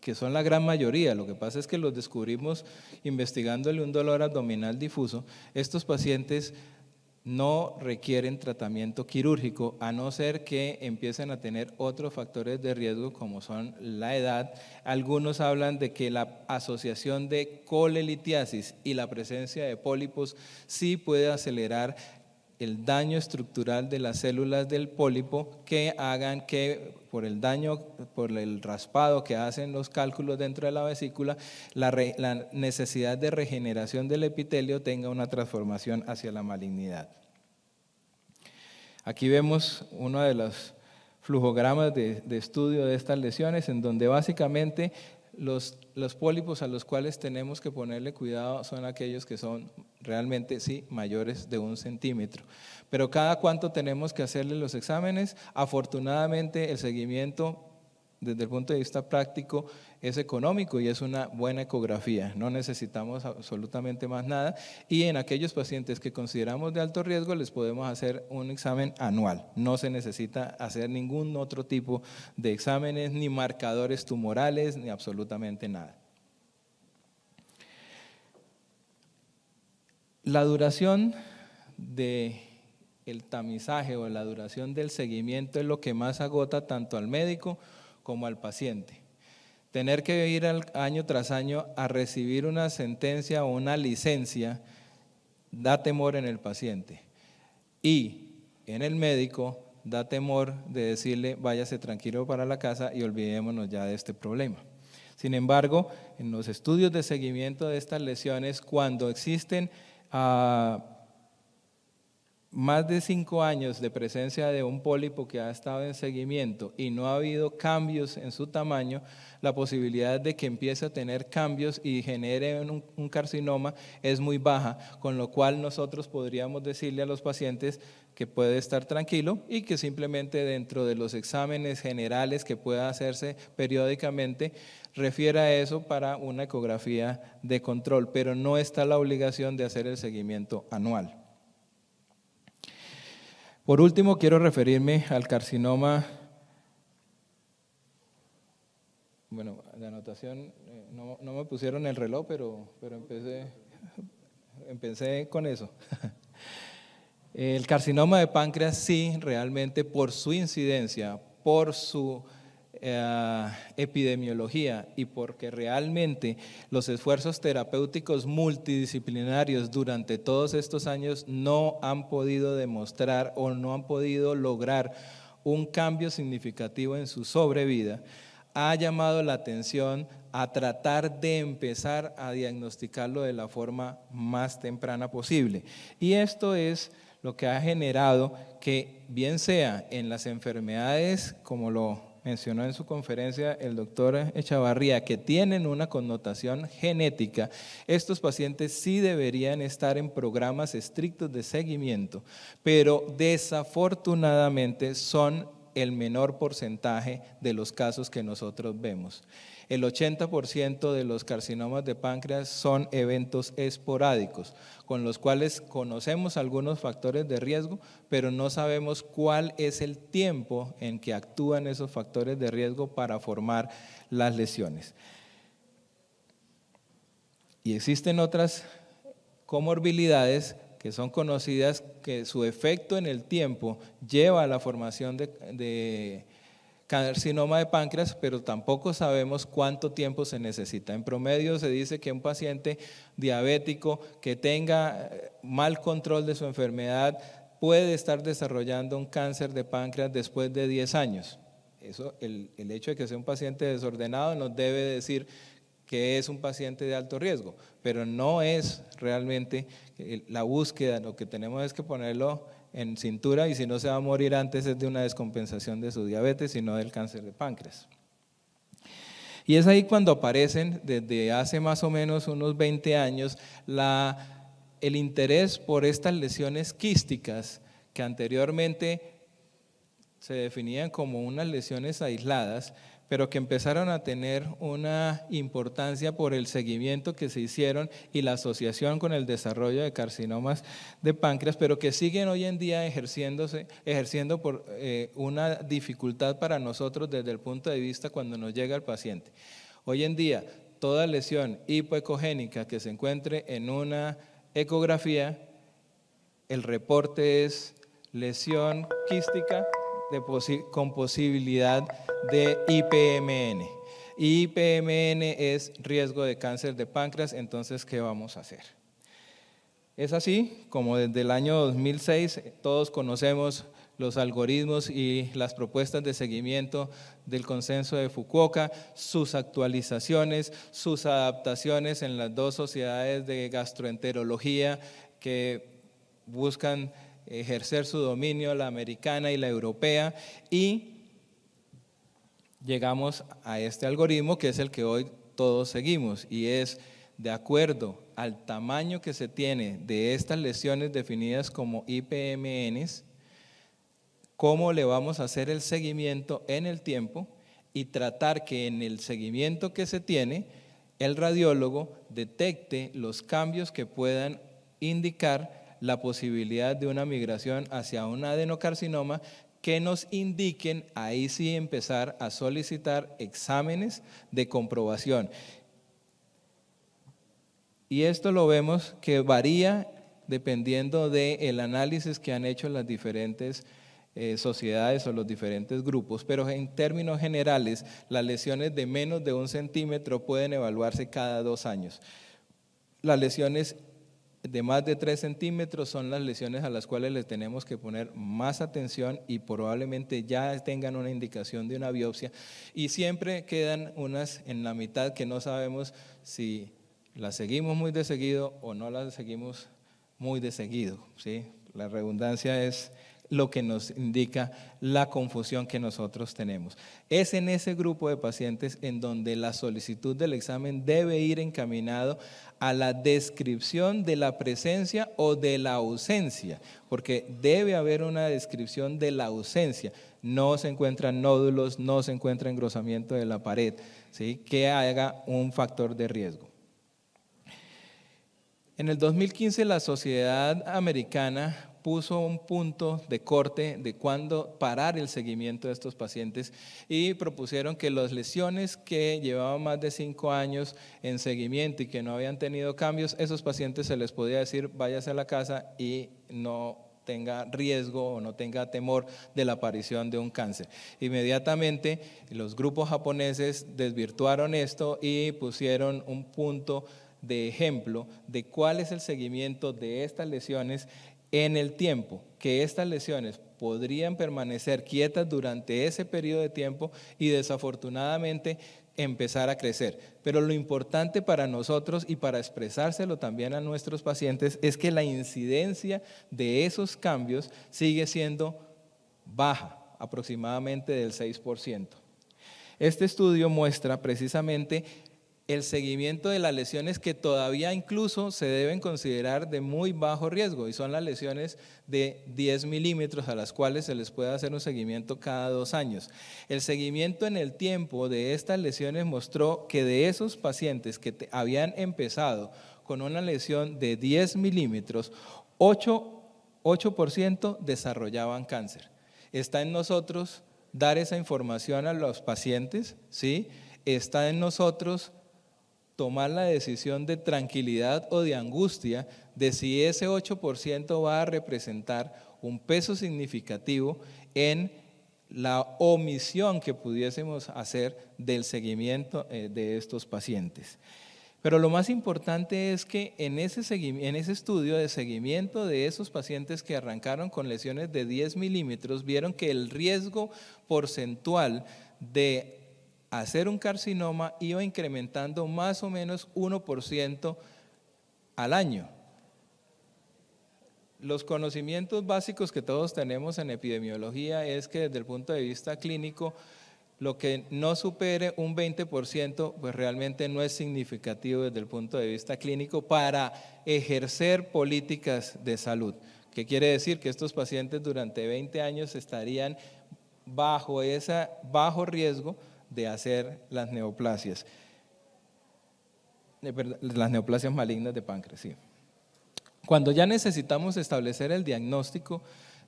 que son la gran mayoría, lo que pasa es que los descubrimos investigándole un dolor abdominal difuso, estos pacientes no requieren tratamiento quirúrgico, a no ser que empiecen a tener otros factores de riesgo como son la edad. Algunos hablan de que la asociación de colelitiasis y la presencia de pólipos sí puede acelerar el daño estructural de las células del pólipo que hagan que por el daño, por el raspado que hacen los cálculos dentro de la vesícula, la, necesidad de regeneración del epitelio tenga una transformación hacia la malignidad. Aquí vemos uno de los flujogramas de, estudio de estas lesiones, en donde básicamente los, pólipos a los cuales tenemos que ponerle cuidado son aquellos que son realmente, sí, mayores de un centímetro. Pero cada cuánto tenemos que hacerle los exámenes, afortunadamente el seguimiento desde el punto de vista práctico es económico y es una buena ecografía. No necesitamos absolutamente más nada. Y en aquellos pacientes que consideramos de alto riesgo les podemos hacer un examen anual. No se necesita hacer ningún otro tipo de exámenes, ni marcadores tumorales, ni absolutamente nada. La duración de el tamizaje o la duración del seguimiento es lo que más agota tanto al médico como al paciente. Tener que ir año tras año a recibir una sentencia o una licencia da temor en el paciente. Y en el médico da temor de decirle váyase tranquilo para la casa y olvidémonos ya de este problema. Sin embargo, en los estudios de seguimiento de estas lesiones, cuando existen... Ah, más de cinco años de presencia de un pólipo que ha estado en seguimiento y no ha habido cambios en su tamaño, la posibilidad de que empiece a tener cambios y genere un, carcinoma es muy baja, con lo cual nosotros podríamos decirle a los pacientes que puede estar tranquilo y que simplemente dentro de los exámenes generales que pueda hacerse periódicamente, refiera eso para una ecografía de control, pero no está la obligación de hacer el seguimiento anual. Por último, quiero referirme al carcinoma. Bueno, la anotación, eh, no, me pusieron el reloj, pero, empecé, empecé con eso. El carcinoma de páncreas sí, realmente por su incidencia, por su eh, epidemiología y porque realmente los esfuerzos terapéuticos multidisciplinarios durante todos estos años no han podido demostrar o no han podido lograr un cambio significativo en su sobrevida, ha llamado la atención a tratar de empezar a diagnosticarlo de la forma más temprana posible. Y esto es lo que ha generado que, bien sea en las enfermedades, como lo mencionó en su conferencia el doctor Echavarría, que tienen una connotación genética, estos pacientes sí deberían estar en programas estrictos de seguimiento, pero desafortunadamente son el menor porcentaje de los casos que nosotros vemos el 80% de los carcinomas de páncreas son eventos esporádicos, con los cuales conocemos algunos factores de riesgo, pero no sabemos cuál es el tiempo en que actúan esos factores de riesgo para formar las lesiones. Y existen otras comorbilidades que son conocidas que su efecto en el tiempo lleva a la formación de, de carcinoma de páncreas, pero tampoco sabemos cuánto tiempo se necesita. En promedio se dice que un paciente diabético que tenga eh, mal control de su enfermedad puede estar desarrollando un cáncer de páncreas después de 10 años. Eso, el hecho de que sea un paciente desordenado nos debe decir que es un paciente de alto riesgo, pero no es realmente la búsqueda, lo que tenemos es que ponerlo en cintura y si no se va a morir antes es de una descompensación de su diabetes y no del cáncer de páncreas. Y es ahí cuando aparecen desde hace más o menos unos 20 años la, el interés por estas lesiones quísticas que anteriormente se definían como unas lesiones aisladas, pero que empezaron a tener una importancia por el seguimiento que se hicieron y la asociación con el desarrollo de carcinomas de páncreas, pero que siguen hoy en día ejerciéndose, ejerciendo por eh, una dificultad para nosotros desde el punto de vista cuando nos llega el paciente. Hoy en día, toda lesión hipoecogénica que se encuentre en una ecografía, el reporte es lesión quística con posibilidad de IPMN. IPMN es riesgo de cáncer de páncreas, entonces, ¿qué vamos a hacer? Es así como desde el año 2006 todos conocemos los algoritmos y las propuestas de seguimiento del consenso de Fukuoka, sus actualizaciones, sus adaptaciones en las dos sociedades de gastroenterología que buscan ejercer su dominio, la americana y la europea, y llegamos a este algoritmo que es el que hoy todos seguimos, y es de acuerdo al tamaño que se tiene de estas lesiones definidas como IPMNs, cómo le vamos a hacer el seguimiento en el tiempo y tratar que en el seguimiento que se tiene, el radiólogo detecte los cambios que puedan indicar la posibilidad de una migración hacia un adenocarcinoma que nos indiquen ahí sí empezar a solicitar exámenes de comprobación. Y esto lo vemos que varía dependiendo del el análisis que han hecho las diferentes eh, sociedades o los diferentes grupos, pero en términos generales, las lesiones de menos de un centímetro pueden evaluarse cada dos años. Las lesiones de más de 3 centímetros son las lesiones a las cuales les tenemos que poner más atención y probablemente ya tengan una indicación de una biopsia. Y siempre quedan unas en la mitad que no sabemos si las seguimos muy de seguido o no las seguimos muy de seguido. ¿sí? La redundancia es lo que nos indica la confusión que nosotros tenemos. Es en ese grupo de pacientes en donde la solicitud del examen debe ir encaminado a la descripción de la presencia o de la ausencia, porque debe haber una descripción de la ausencia. No se encuentran nódulos, no se encuentra engrosamiento de la pared, ¿sí? que haga un factor de riesgo. En el 2015 la Sociedad Americana puso un punto de corte de cuándo parar el seguimiento de estos pacientes y propusieron que las lesiones que llevaban más de cinco años en seguimiento y que no habían tenido cambios, esos pacientes se les podía decir váyase a la casa y no tenga riesgo o no tenga temor de la aparición de un cáncer. Inmediatamente los grupos japoneses desvirtuaron esto y pusieron un punto de ejemplo de cuál es el seguimiento de estas lesiones en el tiempo que estas lesiones podrían permanecer quietas durante ese periodo de tiempo y desafortunadamente empezar a crecer. Pero lo importante para nosotros y para expresárselo también a nuestros pacientes es que la incidencia de esos cambios sigue siendo baja, aproximadamente del 6%. Este estudio muestra precisamente el seguimiento de las lesiones que todavía incluso se deben considerar de muy bajo riesgo y son las lesiones de 10 milímetros a las cuales se les puede hacer un seguimiento cada dos años. El seguimiento en el tiempo de estas lesiones mostró que de esos pacientes que habían empezado con una lesión de 10 milímetros, 8%, 8 desarrollaban cáncer. Está en nosotros dar esa información a los pacientes, ¿sí? está en nosotros tomar la decisión de tranquilidad o de angustia de si ese 8% va a representar un peso significativo en la omisión que pudiésemos hacer del seguimiento eh, de estos pacientes. Pero lo más importante es que en ese, en ese estudio de seguimiento de esos pacientes que arrancaron con lesiones de 10 milímetros, vieron que el riesgo porcentual de hacer un carcinoma iba incrementando más o menos 1% al año. Los conocimientos básicos que todos tenemos en epidemiología es que desde el punto de vista clínico, lo que no supere un 20%, pues realmente no es significativo desde el punto de vista clínico para ejercer políticas de salud. ¿Qué quiere decir? Que estos pacientes durante 20 años estarían bajo, ese bajo riesgo de hacer las neoplasias, eh, las neoplasias malignas de páncreas. Cuando ya necesitamos establecer el diagnóstico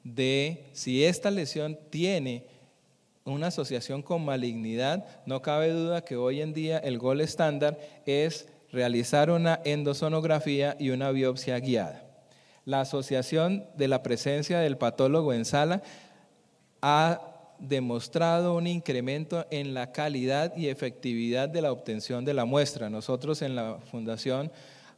de si esta lesión tiene una asociación con malignidad, no cabe duda que hoy en día el gol estándar es realizar una endosonografía y una biopsia guiada. La asociación de la presencia del patólogo en sala ha demostrado un incremento en la calidad y efectividad de la obtención de la muestra. Nosotros en la fundación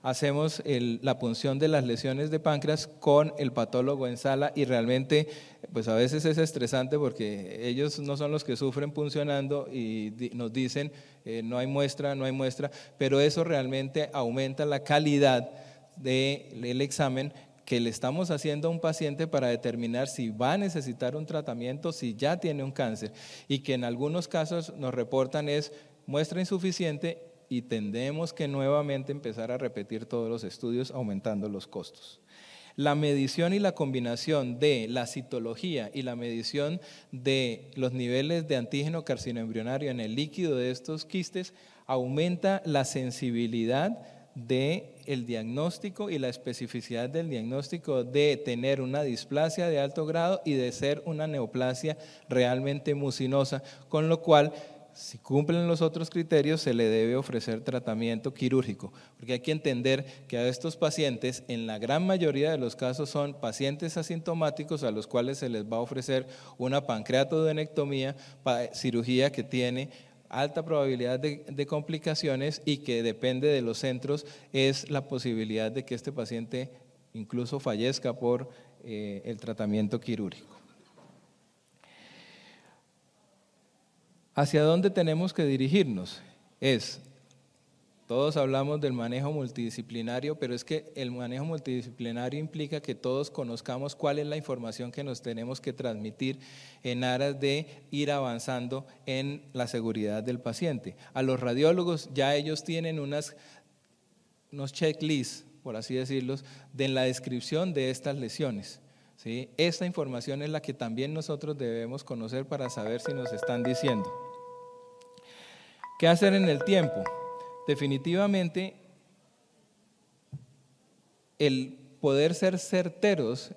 hacemos la punción de las lesiones de páncreas con el patólogo en sala y realmente pues a veces es estresante porque ellos no son los que sufren puncionando y nos dicen eh, no hay muestra, no hay muestra, pero eso realmente aumenta la calidad del examen que le estamos haciendo a un paciente para determinar si va a necesitar un tratamiento, si ya tiene un cáncer, y que en algunos casos nos reportan es muestra insuficiente y tendemos que nuevamente empezar a repetir todos los estudios aumentando los costos. La medición y la combinación de la citología y la medición de los niveles de antígeno carcinoembrionario en el líquido de estos quistes aumenta la sensibilidad de el diagnóstico y la especificidad del diagnóstico de tener una displasia de alto grado y de ser una neoplasia realmente mucinosa, con lo cual si cumplen los otros criterios, se le debe ofrecer tratamiento quirúrgico, porque hay que entender que a estos pacientes, en la gran mayoría de los casos, son pacientes asintomáticos a los cuales se les va a ofrecer una pancreatodenectomía, cirugía que tiene alta probabilidad de, complicaciones y que depende de los centros es la posibilidad de que este paciente incluso fallezca por eh, el tratamiento quirúrgico. ¿Hacia dónde tenemos que dirigirnos? Es todos hablamos del manejo multidisciplinario, pero es que el manejo multidisciplinario implica que todos conozcamos cuál es la información que nos tenemos que transmitir en aras de ir avanzando en la seguridad del paciente. A los radiólogos ya ellos tienen unas, unos checklists, por así decirlos, de la descripción de estas lesiones. Esta información es la que también nosotros debemos conocer para saber si nos están diciendo. ¿Qué hacer en el tiempo? definitivamente el poder ser certeros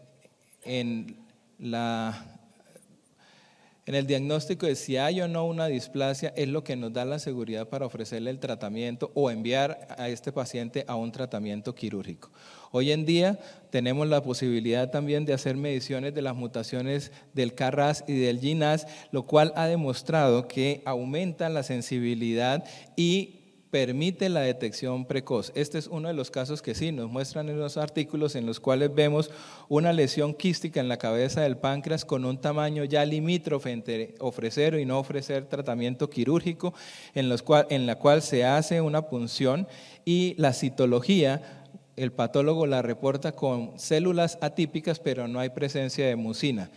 en, la, en el diagnóstico de si hay o no una displasia es lo que nos da la seguridad para ofrecerle el tratamiento o enviar a este paciente a un tratamiento quirúrgico. Hoy en día tenemos la posibilidad también de hacer mediciones de las mutaciones del CARRAS y del GINAS, lo cual ha demostrado que aumenta la sensibilidad y permite la detección precoz. Este es uno de los casos que sí nos muestran en los artículos en los cuales vemos una lesión quística en la cabeza del páncreas con un tamaño ya limítrofe entre ofrecer y no ofrecer tratamiento quirúrgico, en, en la cual se hace una punción y la citología el patólogo la reporta con células atípicas, pero no hay presencia de mucina.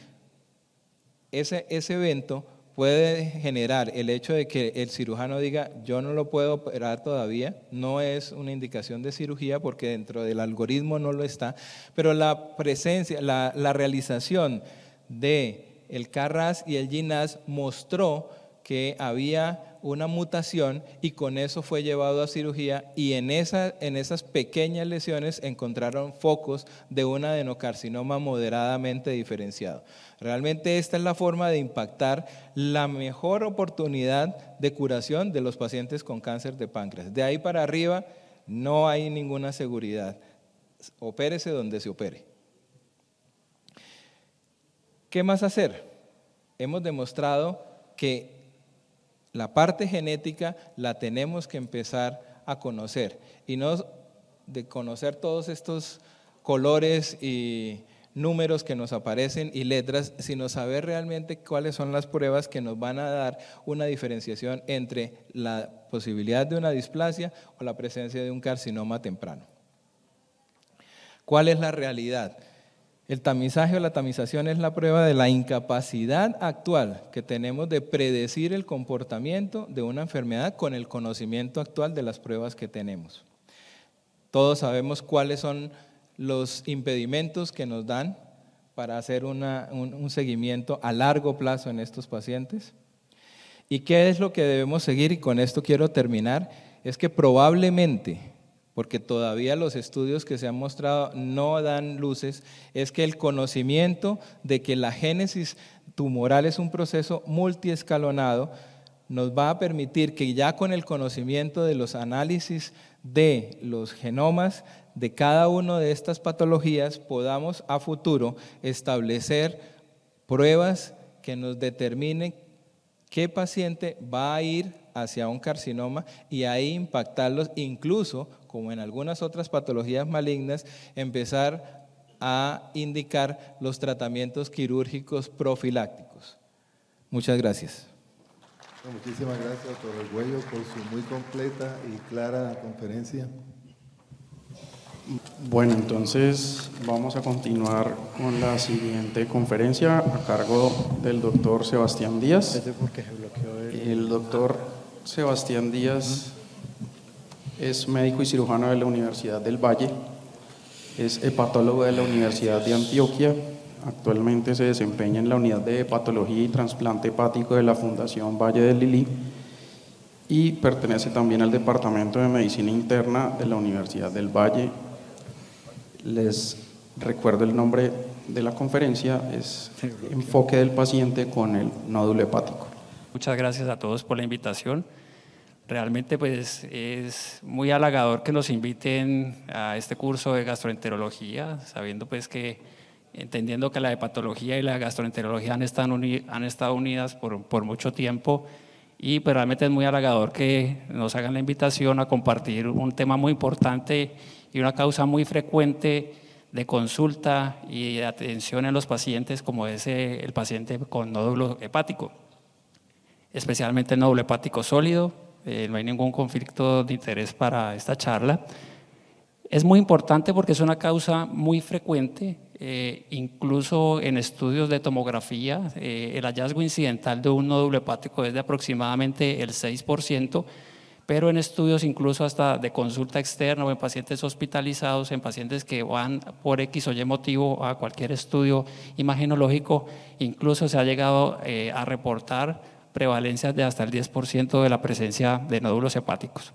Ese, ese evento puede generar el hecho de que el cirujano diga yo no lo puedo operar todavía, no es una indicación de cirugía porque dentro del algoritmo no lo está, pero la presencia, la, realización de el CARRAS y el GINAS mostró que había una mutación y con eso fue llevado a cirugía y en, en esas pequeñas lesiones encontraron focos de un adenocarcinoma moderadamente diferenciado. Realmente esta es la forma de impactar la mejor oportunidad de curación de los pacientes con cáncer de páncreas. De ahí para arriba no hay ninguna seguridad. Opérese donde se opere. ¿Qué más hacer? Hemos demostrado que la parte genética la tenemos que empezar a conocer y no de conocer todos estos colores y números que nos aparecen y letras, sino saber realmente cuáles son las pruebas que nos van a dar una diferenciación entre la posibilidad de una displasia o la presencia de un carcinoma temprano. ¿Cuál es la realidad? El tamizaje o la tamización es la prueba de la incapacidad actual que tenemos de predecir el comportamiento de una enfermedad con el conocimiento actual de las pruebas que tenemos. Todos sabemos cuáles son los impedimentos que nos dan para hacer un seguimiento a largo plazo en estos pacientes. ¿Y qué es lo que debemos seguir? Y con esto quiero terminar. Es que probablemente porque todavía los estudios que se han mostrado no dan luces, es que el conocimiento de que la génesis tumoral es un proceso multiescalonado nos va a permitir que ya con el conocimiento de los análisis de los genomas de cada una de estas patologías podamos a futuro establecer pruebas que nos determinen qué paciente va a ir hacia un carcinoma y ahí impactarlos, incluso como en algunas otras patologías malignas, empezar a indicar los tratamientos quirúrgicos profilácticos. Muchas gracias. muchísimas gracias, doctor Huello por su muy completa y clara conferencia. Bueno, entonces vamos a continuar con la siguiente conferencia a cargo del doctor Sebastián Díaz. El doctor Sebastián Díaz es médico y cirujano de la Universidad del Valle, es hepatólogo de la Universidad de Antioquia, actualmente se desempeña en la unidad de hepatología y trasplante hepático de la Fundación Valle del Lili y pertenece también al Departamento de Medicina Interna de la Universidad del Valle. Les recuerdo el nombre de la conferencia, es Enfoque del paciente con el nódulo hepático. Muchas gracias a todos por la invitación. Realmente pues es muy halagador que nos inviten a este curso de gastroenterología, sabiendo pues que, entendiendo que la hepatología y la gastroenterología han estado, unidas por, mucho tiempo y pues, realmente es muy halagador que nos hagan la invitación a compartir un tema muy importante y una causa muy frecuente de consulta y de atención en los pacientes como es eh, el paciente con nódulo hepático especialmente el nódulo hepático sólido. Eh, no hay ningún conflicto de interés para esta charla. Es muy importante porque es una causa muy frecuente, eh, incluso en estudios de tomografía, eh, el hallazgo incidental de un nódulo hepático es de aproximadamente el 6%, pero en estudios incluso hasta de consulta externa o en pacientes hospitalizados, en pacientes que van por X o Y motivo a cualquier estudio imagenológico, incluso se ha llegado a reportar prevalencia de hasta el 10% de la presencia de nódulos hepáticos.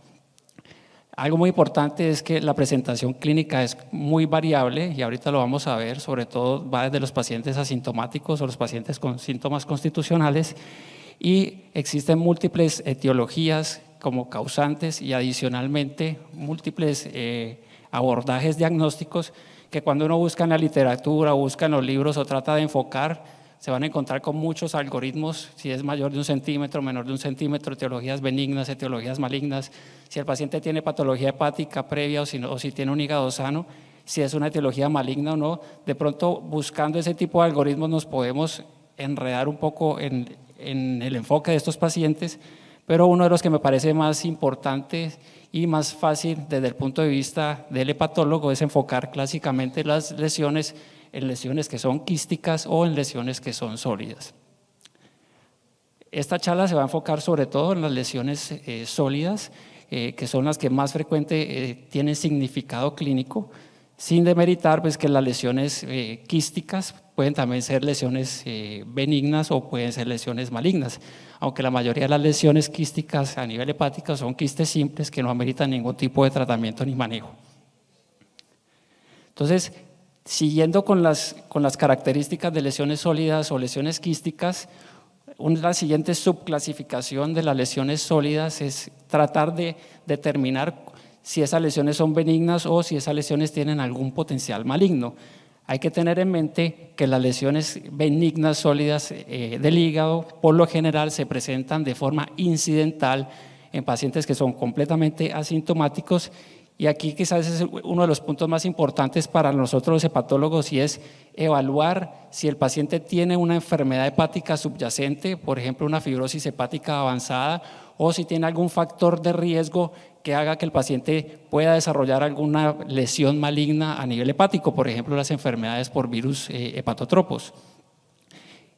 Algo muy importante es que la presentación clínica es muy variable y ahorita lo vamos a ver, sobre todo va desde los pacientes asintomáticos o los pacientes con síntomas constitucionales y existen múltiples eh, etiologías como causantes y adicionalmente múltiples eh, abordajes diagnósticos que cuando uno busca en la literatura, busca en los libros o trata de enfocar, se van a encontrar con muchos algoritmos, si es mayor de un centímetro, menor de un centímetro, etiologías benignas, etiologías malignas, si el paciente tiene patología hepática previa o si, tiene un hígado sano, si es una etiología maligna o no. De pronto, buscando ese tipo de algoritmos nos podemos enredar un poco en, en el enfoque de estos pacientes, pero uno de los que me parece más importante y más fácil desde el punto de vista del hepatólogo es enfocar clásicamente las lesiones en lesiones que son quísticas o en lesiones que son sólidas. Esta charla se va a enfocar sobre todo en las lesiones eh, sólidas, eh, que son las que más frecuente eh, tienen significado clínico, sin demeritar pues, que las lesiones quísticas pueden también ser lesiones benignas o pueden ser lesiones malignas, aunque la mayoría de las lesiones quísticas a nivel hepático son quistes simples que no ameritan ningún tipo de tratamiento ni manejo. Entonces, Siguiendo con las, con las características de lesiones sólidas o lesiones quísticas, una siguiente subclasificación de las lesiones sólidas es tratar de determinar si esas lesiones son benignas o si esas lesiones tienen algún potencial maligno. Hay que tener en mente que las lesiones benignas sólidas eh, del hígado por lo general se presentan de forma incidental en pacientes que son completamente asintomáticos y aquí quizás es uno de los puntos más importantes para nosotros los hepatólogos y es evaluar si el paciente tiene una enfermedad hepática subyacente, por ejemplo una fibrosis hepática avanzada, o si tiene algún factor de riesgo que haga que el paciente pueda desarrollar alguna lesión maligna a nivel hepático, por ejemplo las enfermedades por virus eh, hepatotropos.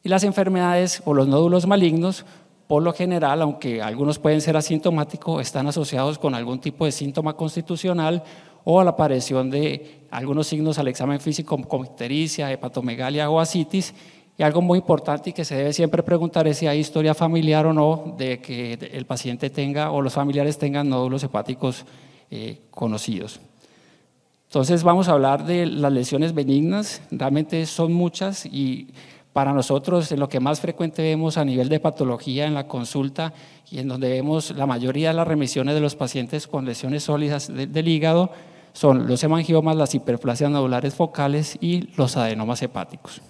Y las enfermedades o los nódulos malignos por lo general, aunque algunos pueden ser asintomáticos, están asociados con algún tipo de síntoma constitucional o a la aparición de algunos signos al examen físico como ictericia, hepatomegalia o asitis. Y algo muy importante y que se debe siempre preguntar es si hay historia familiar o no de que el paciente tenga o los familiares tengan nódulos hepáticos eh, conocidos. Entonces vamos a hablar de las lesiones benignas, realmente son muchas y para nosotros, lo que más frecuente vemos a nivel de patología en la consulta y en donde vemos la mayoría de las remisiones de los pacientes con lesiones sólidas del, hígado son los hemangiomas, las hiperplasias nodulares focales y los adenomas hepáticos.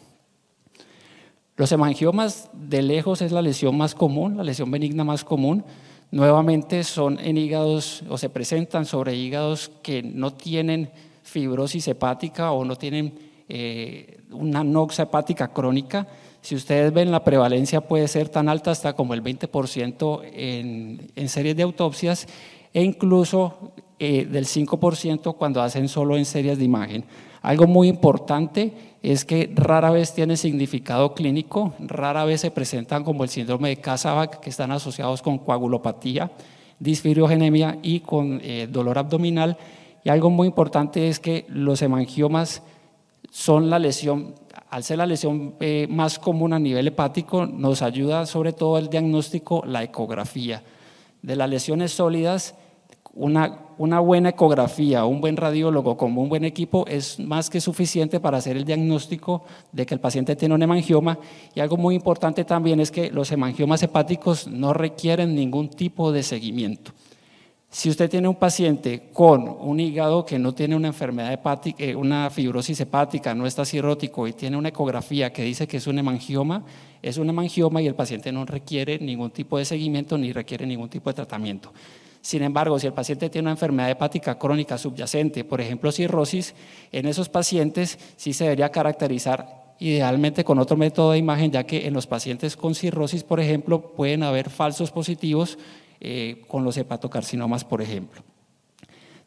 Los hemangiomas de lejos es la lesión más común, la lesión benigna más común. Nuevamente son en hígados o se presentan sobre hígados que no tienen fibrosis hepática o no tienen eh, una anoxia hepática crónica, si ustedes ven la prevalencia puede ser tan alta hasta como el 20% en, series de autopsias e incluso eh, del 5% cuando hacen solo en series de imagen. Algo muy importante es que rara vez tiene significado clínico, rara vez se presentan como el síndrome de Casabach, que están asociados con coagulopatía, disfiriogenemia y con eh, dolor abdominal. Y algo muy importante es que los hemangiomas son la lesión, al ser la lesión eh, más común a nivel hepático, nos ayuda sobre todo el diagnóstico, la ecografía. De las lesiones sólidas, una, una buena ecografía, un buen radiólogo con un buen equipo es más que suficiente para hacer el diagnóstico de que el paciente tiene un hemangioma. Y algo muy importante también es que los hemangiomas hepáticos no requieren ningún tipo de seguimiento. Si usted tiene un paciente con un hígado que no tiene una enfermedad hepática, eh, una fibrosis hepática, no está cirrótico y tiene una ecografía que dice que es un hemangioma, es un hemangioma y el paciente no requiere ningún tipo de seguimiento ni requiere ningún tipo de tratamiento. Sin embargo, si el paciente tiene una enfermedad hepática crónica subyacente, por ejemplo cirrosis, en esos pacientes sí se debería caracterizar idealmente con otro método de imagen, ya que en los pacientes con cirrosis, por ejemplo, pueden haber falsos positivos eh, con los hepatocarcinomas, por ejemplo.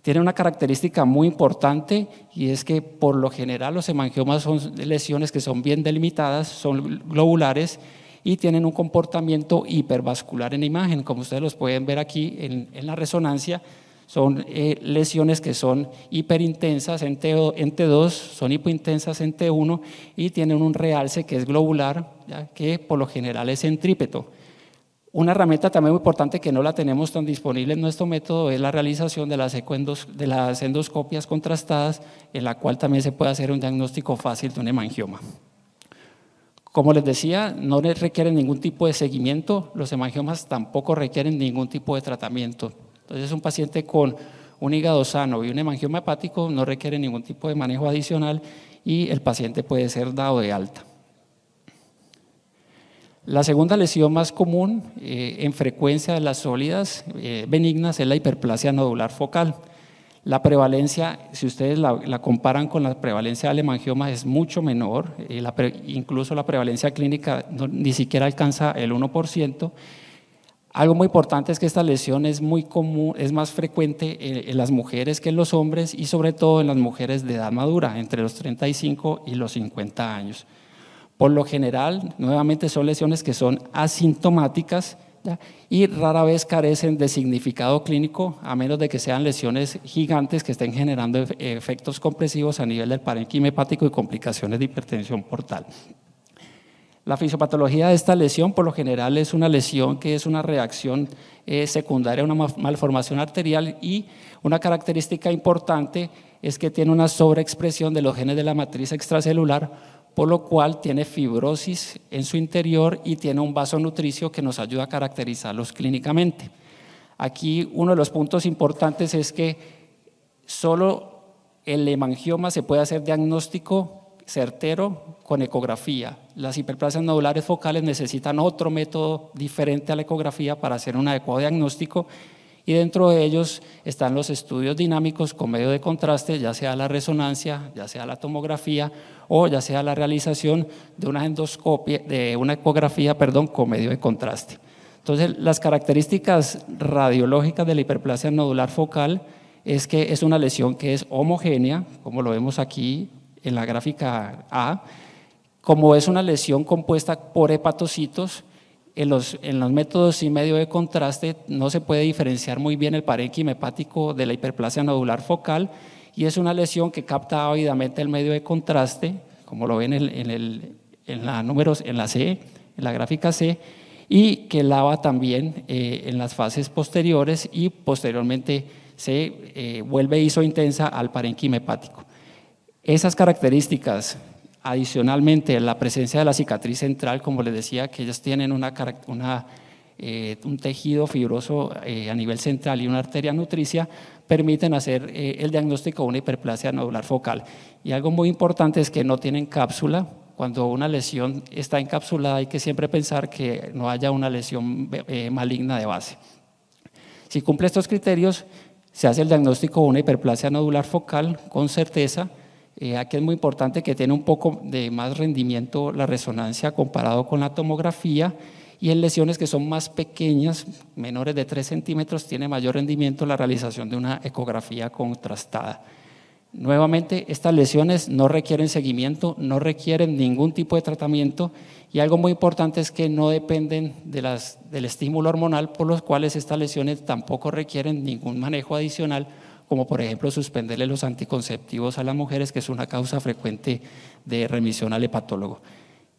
Tiene una característica muy importante y es que por lo general los hemangiomas son lesiones que son bien delimitadas, son globulares y tienen un comportamiento hipervascular en imagen, como ustedes los pueden ver aquí en, la resonancia, son eh, lesiones que son hiperintensas en, T, 2 son hipointensas en T1 y tienen un realce que es globular, que por lo general es centrípeto. Una herramienta también muy importante que no la tenemos tan disponible en nuestro método es la realización de las, de las endoscopias contrastadas, en la cual también se puede hacer un diagnóstico fácil de un hemangioma. Como les decía, no requieren ningún tipo de seguimiento, los hemangiomas tampoco requieren ningún tipo de tratamiento. Entonces, un paciente con un hígado sano y un hemangioma hepático no requiere ningún tipo de manejo adicional y el paciente puede ser dado de alta. La segunda lesión más común eh, en frecuencia de las sólidas eh, benignas es la hiperplasia nodular focal. La prevalencia, si ustedes la, comparan con la prevalencia del hemangioma, es mucho menor. Eh, incluso la prevalencia clínica ni siquiera alcanza el 1%. Algo muy importante es que esta lesión es muy común, es más frecuente en las mujeres que en los hombres y sobre todo en las mujeres de edad madura, entre los 35 y los 50 años. Por lo general, nuevamente son lesiones que son asintomáticas y rara vez carecen de significado clínico, a menos de que sean lesiones gigantes que estén generando efectos compresivos a nivel del parénquima hepático y complicaciones de hipertensión portal. La fisiopatología de esta lesión por lo general es una lesión que es una reacción eh, secundaria a una malformación arterial y una característica importante es que tiene una sobreexpresión de los genes de la matriz extracelular, por lo cual tiene fibrosis en su interior y tiene un vaso nutricio que nos ayuda a caracterizarlos clínicamente. Aquí uno de los puntos importantes es que solo el hemangioma se puede hacer diagnóstico certero con ecografía. Las hiperplasias nodulares focales necesitan otro método diferente a la ecografía para hacer un adecuado diagnóstico y dentro de ellos están los estudios dinámicos con medio de contraste, ya sea la resonancia, ya sea la tomografía o ya sea la realización de una endoscopia, de una ecografía, perdón, con medio de contraste. Entonces, las características radiológicas de la hiperplasia nodular focal es que es una lesión que es homogénea, como lo vemos aquí en la gráfica A, como es una lesión compuesta por hepatocitos, en los, métodos y medio de contraste no se puede diferenciar muy bien el parenquim hepático de la hiperplasia nodular focal y es una lesión que capta ávidamente el medio de contraste, como lo ven en, la, números, en la C, en la gráfica C, y que lava también eh, en las fases posteriores y posteriormente se eh, vuelve isointensa al parénquima hepático. Esas características Adicionalmente, la presencia de la cicatriz central, como les decía, que ellas tienen eh, un tejido fibroso eh, a nivel central y una arteria nutricia, permiten hacer eh, el diagnóstico de una hiperplasia nodular focal. Y algo muy importante es que no tienen cápsula. Cuando una lesión está encapsulada hay que siempre pensar que no haya una lesión maligna de base. Si cumple estos criterios, se hace el diagnóstico de una hiperplasia nodular focal con certeza eh, aquí es muy importante que tiene un poco de más rendimiento la resonancia comparado con la tomografía y en lesiones que son más pequeñas, menores de 3 centímetros, tiene mayor rendimiento la realización de una ecografía contrastada. Nuevamente, estas lesiones no requieren seguimiento, no requieren ningún tipo de tratamiento y algo muy importante es que no dependen del estímulo hormonal, por los cuales estas lesiones tampoco requieren ningún manejo adicional como por ejemplo suspenderle los anticonceptivos a las mujeres, que es una causa frecuente de remisión al hepatólogo.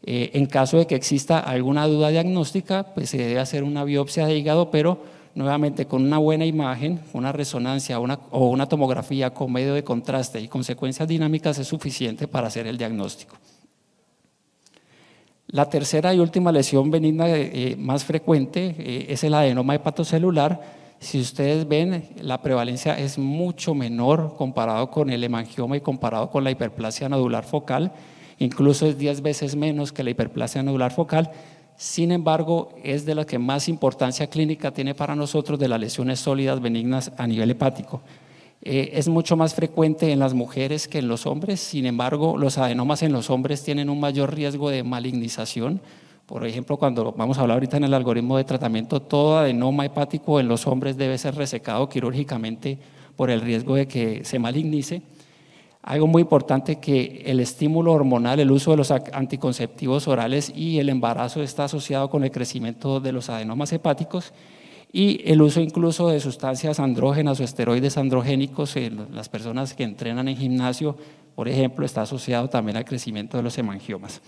Eh, en caso de que exista alguna duda diagnóstica, pues se debe hacer una biopsia de hígado, pero nuevamente con una buena imagen, una resonancia o una tomografía con medio de contraste y consecuencias dinámicas es suficiente para hacer el diagnóstico. La tercera y última lesión benigna eh, más frecuente eh, es el adenoma hepatocelular, si ustedes ven, la prevalencia es mucho menor comparado con el hemangioma y comparado con la hiperplasia nodular focal, incluso es 10 veces menos que la hiperplasia nodular focal. Sin embargo, es de la que más importancia clínica tiene para nosotros de las lesiones sólidas benignas a nivel hepático. Eh, es mucho más frecuente en las mujeres que en los hombres, sin embargo, los adenomas en los hombres tienen un mayor riesgo de malignización, por ejemplo, cuando vamos a hablar ahorita en el algoritmo de tratamiento, todo adenoma hepático en los hombres debe ser resecado quirúrgicamente por el riesgo de que se malignice. Algo muy importante que el estímulo hormonal, el uso de los anticonceptivos orales y el embarazo está asociado con el crecimiento de los adenomas hepáticos y el uso incluso de sustancias andrógenas o esteroides androgénicos en las personas que entrenan en gimnasio, por ejemplo, está asociado también al crecimiento de los hemangiomas.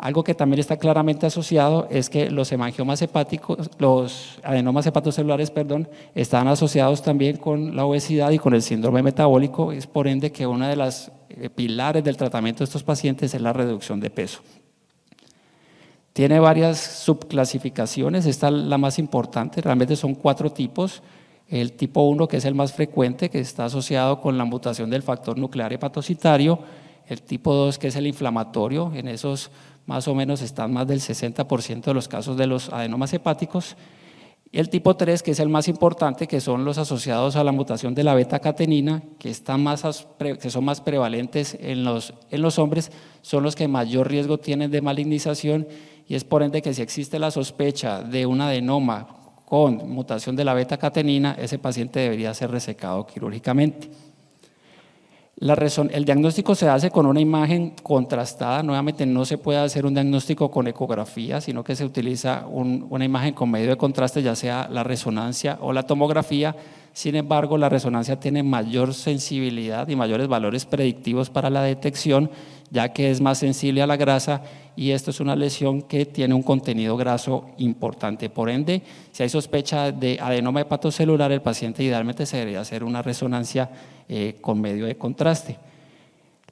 Algo que también está claramente asociado es que los hemangiomas hepáticos, los adenomas hepatocelulares, perdón, están asociados también con la obesidad y con el síndrome metabólico, es por ende que una de las eh, pilares del tratamiento de estos pacientes es la reducción de peso. Tiene varias subclasificaciones, esta es la más importante, realmente son cuatro tipos. El tipo 1, que es el más frecuente, que está asociado con la mutación del factor nuclear hepatocitario. El tipo 2, que es el inflamatorio, en esos más o menos están más del 60% de los casos de los adenomas hepáticos. el tipo 3, que es el más importante, que son los asociados a la mutación de la beta-catenina, que, son más prevalentes en los, en los hombres, son los que mayor riesgo tienen de malignización y es por ende que si existe la sospecha de un adenoma con mutación de la beta-catenina, ese paciente debería ser resecado quirúrgicamente el diagnóstico se hace con una imagen contrastada, nuevamente no se puede hacer un diagnóstico con ecografía, sino que se utiliza una imagen con medio de contraste, ya sea la resonancia o la tomografía. Sin embargo, la resonancia tiene mayor sensibilidad y mayores valores predictivos para la detección, ya que es más sensible a la grasa y esto es una lesión que tiene un contenido graso importante. Por ende, si hay sospecha de adenoma hepatocelular, el paciente idealmente se debería hacer una resonancia eh, con medio de contraste.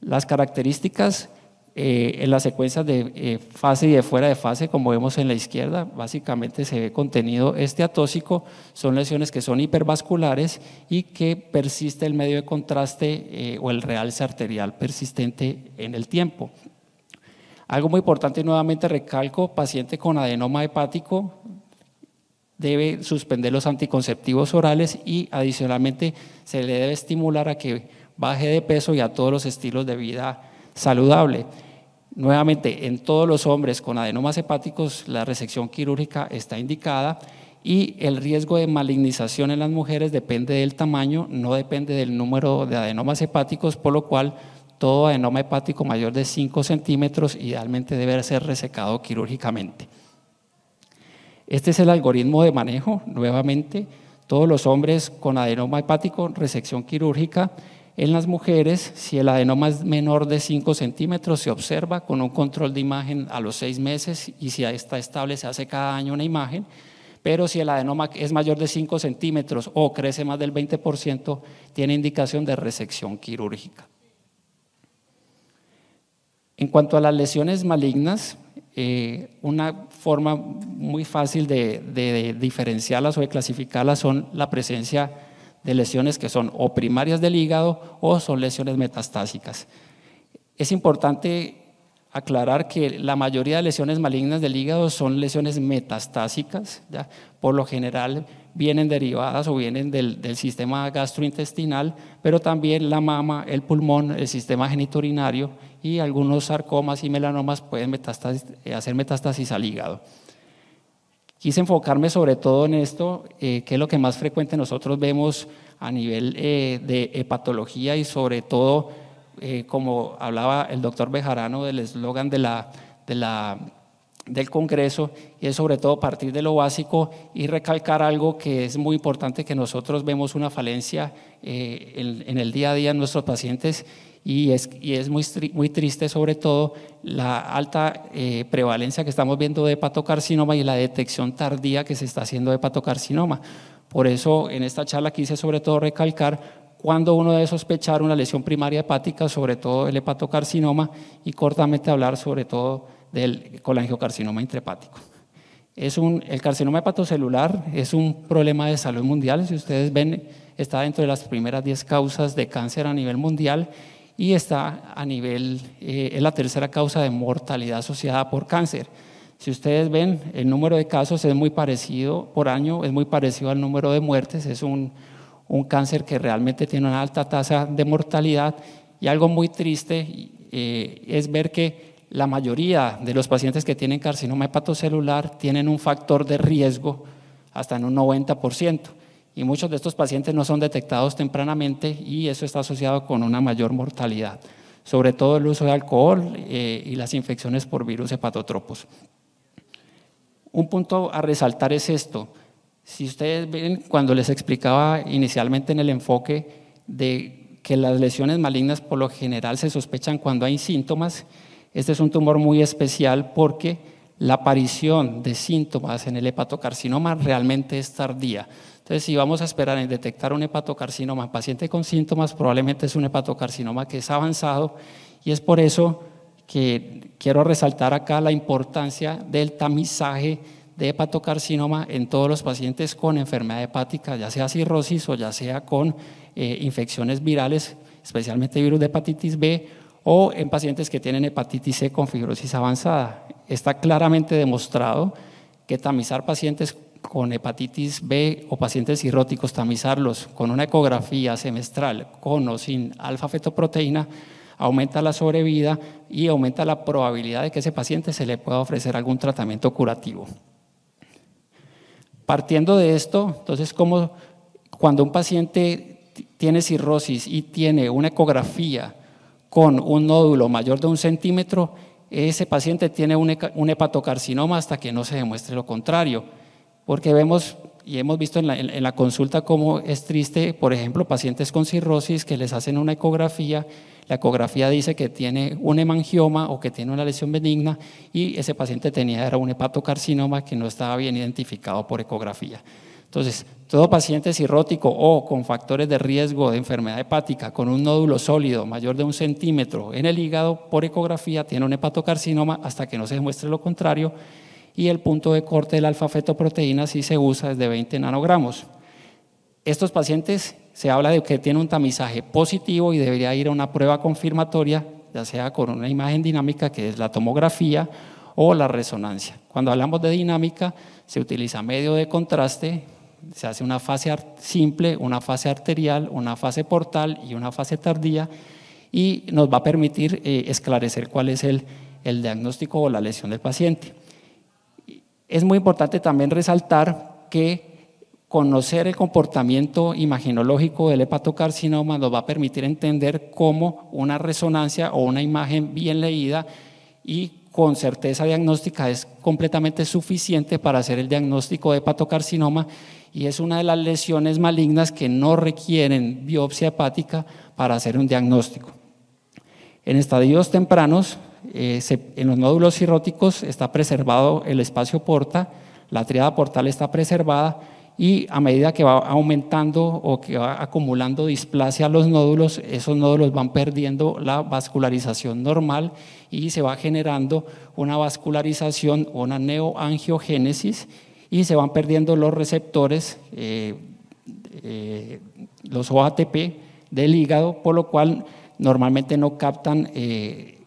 Las características eh, en las secuencias de eh, fase y de fuera de fase, como vemos en la izquierda, básicamente se ve contenido esteatóxico, son lesiones que son hipervasculares y que persiste el medio de contraste o el realce arterial persistente en el tiempo. Algo muy importante, nuevamente recalco, paciente con adenoma hepático debe suspender los anticonceptivos orales y adicionalmente se le debe estimular a que baje de peso y a todos los estilos de vida saludable. Nuevamente, en todos los hombres con adenomas hepáticos, la resección quirúrgica está indicada y el riesgo de malignización en las mujeres depende del tamaño, no depende del número de adenomas hepáticos, por lo cual todo adenoma hepático mayor de 5 centímetros idealmente debe ser resecado quirúrgicamente. Este es el algoritmo de manejo, nuevamente, todos los hombres con adenoma hepático, resección quirúrgica, en las mujeres, si el adenoma es menor de 5 centímetros, se observa con un control de imagen a los 6 meses y si está estable se hace cada año una imagen, pero si el adenoma es mayor de 5 centímetros o crece más del 20%, tiene indicación de resección quirúrgica. En cuanto a las lesiones malignas, eh, una forma muy fácil de, diferenciarlas o de clasificarlas son la presencia de lesiones que son o primarias del hígado o son lesiones metastásicas. Es importante aclarar que la mayoría de lesiones malignas del hígado son lesiones metastásicas, ¿ya? por lo general vienen derivadas o vienen del, sistema gastrointestinal, pero también la mama, el pulmón, el sistema genitourinario y algunos sarcomas y melanomas pueden eh, hacer metástasis al hígado. Quise enfocarme sobre todo en esto, eh, que es lo que más frecuente nosotros vemos a nivel eh, de hepatología y sobre todo, como hablaba el doctor Bejarano del eslogan de la, de la del Congreso y es sobre todo partir de lo básico y recalcar algo que es muy importante que nosotros vemos una falencia eh, en, el día a día en nuestros pacientes y es, es muy, muy triste sobre todo la alta eh, prevalencia que estamos viendo de hepatocarcinoma y la detección tardía que se está haciendo de hepatocarcinoma. Por eso en esta charla quise sobre todo recalcar cuando uno debe sospechar una lesión primaria hepática, sobre todo el hepatocarcinoma, y cortamente hablar sobre todo del colangiocarcinoma intrahepático. Es un, el carcinoma hepatocelular es un problema de salud mundial, si ustedes ven, está dentro de las primeras 10 causas de cáncer a nivel mundial y está a nivel, eh, es la tercera causa de mortalidad asociada por cáncer. Si ustedes ven, el número de casos es muy parecido por año, es muy parecido al número de muertes, es un, cáncer que realmente tiene una alta tasa de mortalidad y algo muy triste eh, es ver que la mayoría de los pacientes que tienen carcinoma hepatocelular tienen un factor de riesgo hasta en un 90%, y muchos de estos pacientes no son detectados tempranamente y eso está asociado con una mayor mortalidad, sobre todo el uso de alcohol eh, y las infecciones por virus hepatotropos. Un punto a resaltar es esto. Si ustedes ven, cuando les explicaba inicialmente en el enfoque de que las lesiones malignas por lo general se sospechan cuando hay síntomas, este es un tumor muy especial porque la aparición de síntomas en el hepatocarcinoma realmente es tardía. Entonces, si vamos a esperar en detectar un hepatocarcinoma en paciente con síntomas, probablemente es un hepatocarcinoma que es avanzado y es por eso que quiero resaltar acá la importancia del tamizaje de hepatocarcinoma en todos los pacientes con enfermedad hepática, ya sea cirrosis o ya sea con eh, infecciones virales, especialmente virus de hepatitis B o en pacientes que tienen hepatitis C con fibrosis avanzada. Está claramente demostrado que tamizar pacientes con hepatitis B o pacientes cirróticos, tamizarlos con una ecografía semestral con o sin alfa-fetoproteína, aumenta la sobrevida y aumenta la probabilidad de que ese paciente se le pueda ofrecer algún tratamiento curativo. Partiendo de esto, entonces, como cuando un paciente tiene cirrosis y tiene una ecografía con un nódulo mayor de un centímetro, ese paciente tiene un hepatocarcinoma hasta que no se demuestre lo contrario, porque vemos y hemos visto en la, consulta cómo es triste, por ejemplo, pacientes con cirrosis que les hacen una ecografía, la ecografía dice que tiene un hemangioma o que tiene una lesión benigna y ese paciente tenía era un hepatocarcinoma que no estaba bien identificado por ecografía. Entonces, todo paciente cirrótico o con factores de riesgo de enfermedad hepática con un nódulo sólido mayor de un centímetro en el hígado por ecografía tiene un hepatocarcinoma hasta que no se demuestre lo contrario y el punto de corte de la alfa-fetoproteína sí se usa desde 20 nanogramos. Estos pacientes se habla de que tienen un tamizaje positivo y debería ir a una prueba confirmatoria, ya sea con una imagen dinámica que es la tomografía o la resonancia. Cuando hablamos de dinámica, se utiliza medio de contraste, se hace una fase simple, una fase arterial, una fase portal y una fase tardía y nos va a permitir eh, esclarecer cuál es el, el diagnóstico o la lesión del paciente. Es muy importante también resaltar que conocer el comportamiento imaginológico del hepatocarcinoma nos va a permitir entender cómo una resonancia o una imagen bien leída y con certeza diagnóstica es completamente suficiente para hacer el diagnóstico de hepatocarcinoma y es una de las lesiones malignas que no requieren biopsia hepática para hacer un diagnóstico. En estadios tempranos, eh, en los nódulos cirróticos está preservado el espacio porta, la triada portal está preservada y a medida que va aumentando o que va acumulando displasia a los nódulos, esos nódulos van perdiendo la vascularización normal y se va generando una vascularización o una neoangiogénesis y se van perdiendo los receptores, eh, eh, los OATP del hígado, por lo cual normalmente no captan eh,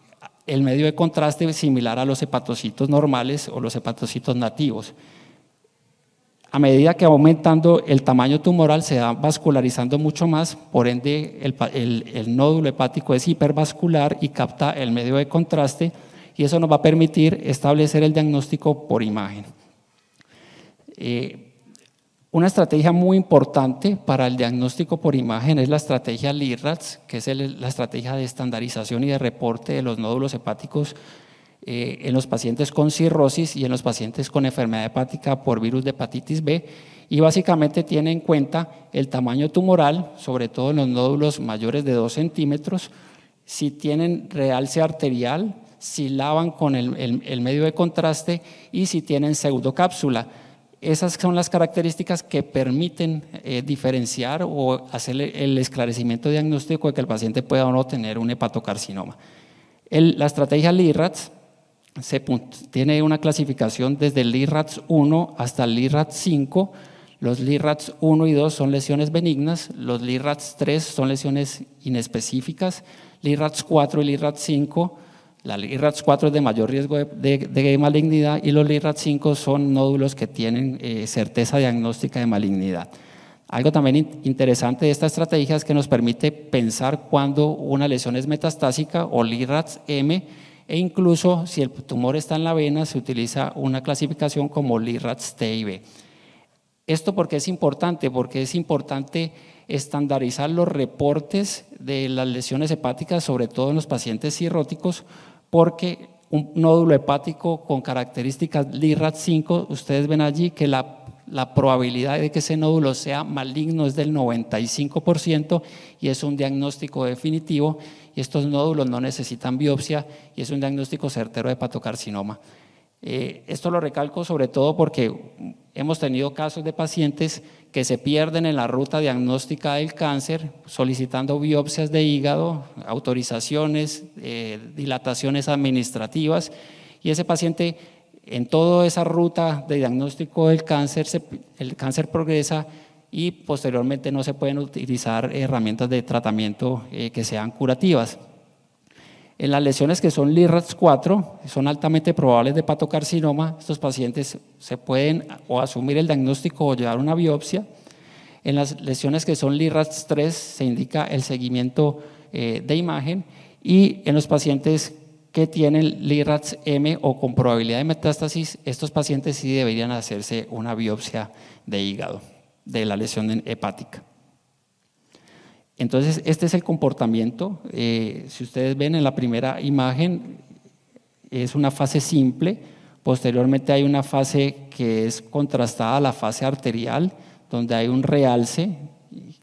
el medio de contraste similar a los hepatocitos normales o los hepatocitos nativos a medida que aumentando el tamaño tumoral, se va vascularizando mucho más, por ende el, nódulo hepático es hipervascular y capta el medio de contraste y eso nos va a permitir establecer el diagnóstico por imagen. Eh, una estrategia muy importante para el diagnóstico por imagen es la estrategia LIRATS, que es la estrategia de estandarización y de reporte de los nódulos hepáticos eh, en los pacientes con cirrosis y en los pacientes con enfermedad hepática por virus de hepatitis B y básicamente tiene en cuenta el tamaño tumoral, sobre todo en los nódulos mayores de 2 centímetros, si tienen realce arterial, si lavan con el, medio de contraste y si tienen pseudocápsula. Esas son las características que permiten eh, diferenciar o hacer el esclarecimiento diagnóstico de que el paciente pueda o no tener un hepatocarcinoma. la estrategia LIRATS tiene una clasificación desde el LIRATS 1 hasta el LIRATS 5. Los LIRATS 1 y 2 son lesiones benignas, los LIRATS 3 son lesiones inespecíficas, LIRATS 4 y LIRATS 5, la LIRATS 4 es de mayor riesgo de, malignidad y los LIRATS 5 son nódulos que tienen eh, certeza diagnóstica de malignidad. Algo también interesante de esta estrategia es que nos permite pensar cuando una lesión es metastásica o LIRATS M e incluso si el tumor está en la vena, se utiliza una clasificación como LIRATS-TIB. Esto porque es importante, porque es importante estandarizar los reportes de las lesiones hepáticas, sobre todo en los pacientes cirróticos, porque un nódulo hepático con características LIRAT5, ustedes ven allí que la la probabilidad de que ese nódulo sea maligno es del 95% y es un diagnóstico definitivo estos nódulos no necesitan biopsia y es un diagnóstico certero de hepatocarcinoma. Eh, esto lo recalco sobre todo porque hemos tenido casos de pacientes que se pierden en la ruta diagnóstica del cáncer, solicitando biopsias de hígado, autorizaciones, eh, dilataciones administrativas, y ese paciente en toda esa ruta de diagnóstico del cáncer, el cáncer progresa y posteriormente no se pueden utilizar herramientas de tratamiento eh, que sean curativas. En las lesiones que son LIRATS4, son altamente probables de patocarcinoma, estos pacientes se pueden o asumir el diagnóstico o llevar una biopsia. En las lesiones que son LIRATS3 se indica el seguimiento eh, de imagen y en los pacientes que tienen LIRATS M o con probabilidad de metástasis, estos pacientes sí deberían hacerse una biopsia de hígado de la lesión hepática. Entonces, este es el comportamiento. Eh, si ustedes ven en la primera imagen, es una fase simple. Posteriormente hay una fase que es contrastada a la fase arterial, donde hay un realce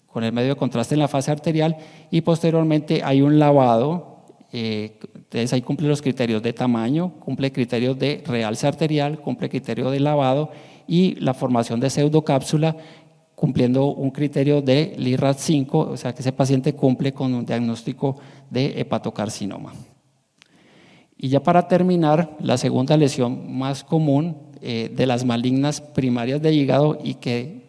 con el medio de contraste en la fase arterial y posteriormente hay un lavado entonces eh, ahí cumple los criterios de tamaño, cumple criterios de realce arterial, cumple criterio de lavado y la formación de pseudocápsula cumpliendo un criterio de LIRAT5, o sea que ese paciente cumple con un diagnóstico de hepatocarcinoma. Y ya para terminar, la segunda lesión más común eh, de las malignas primarias de hígado y que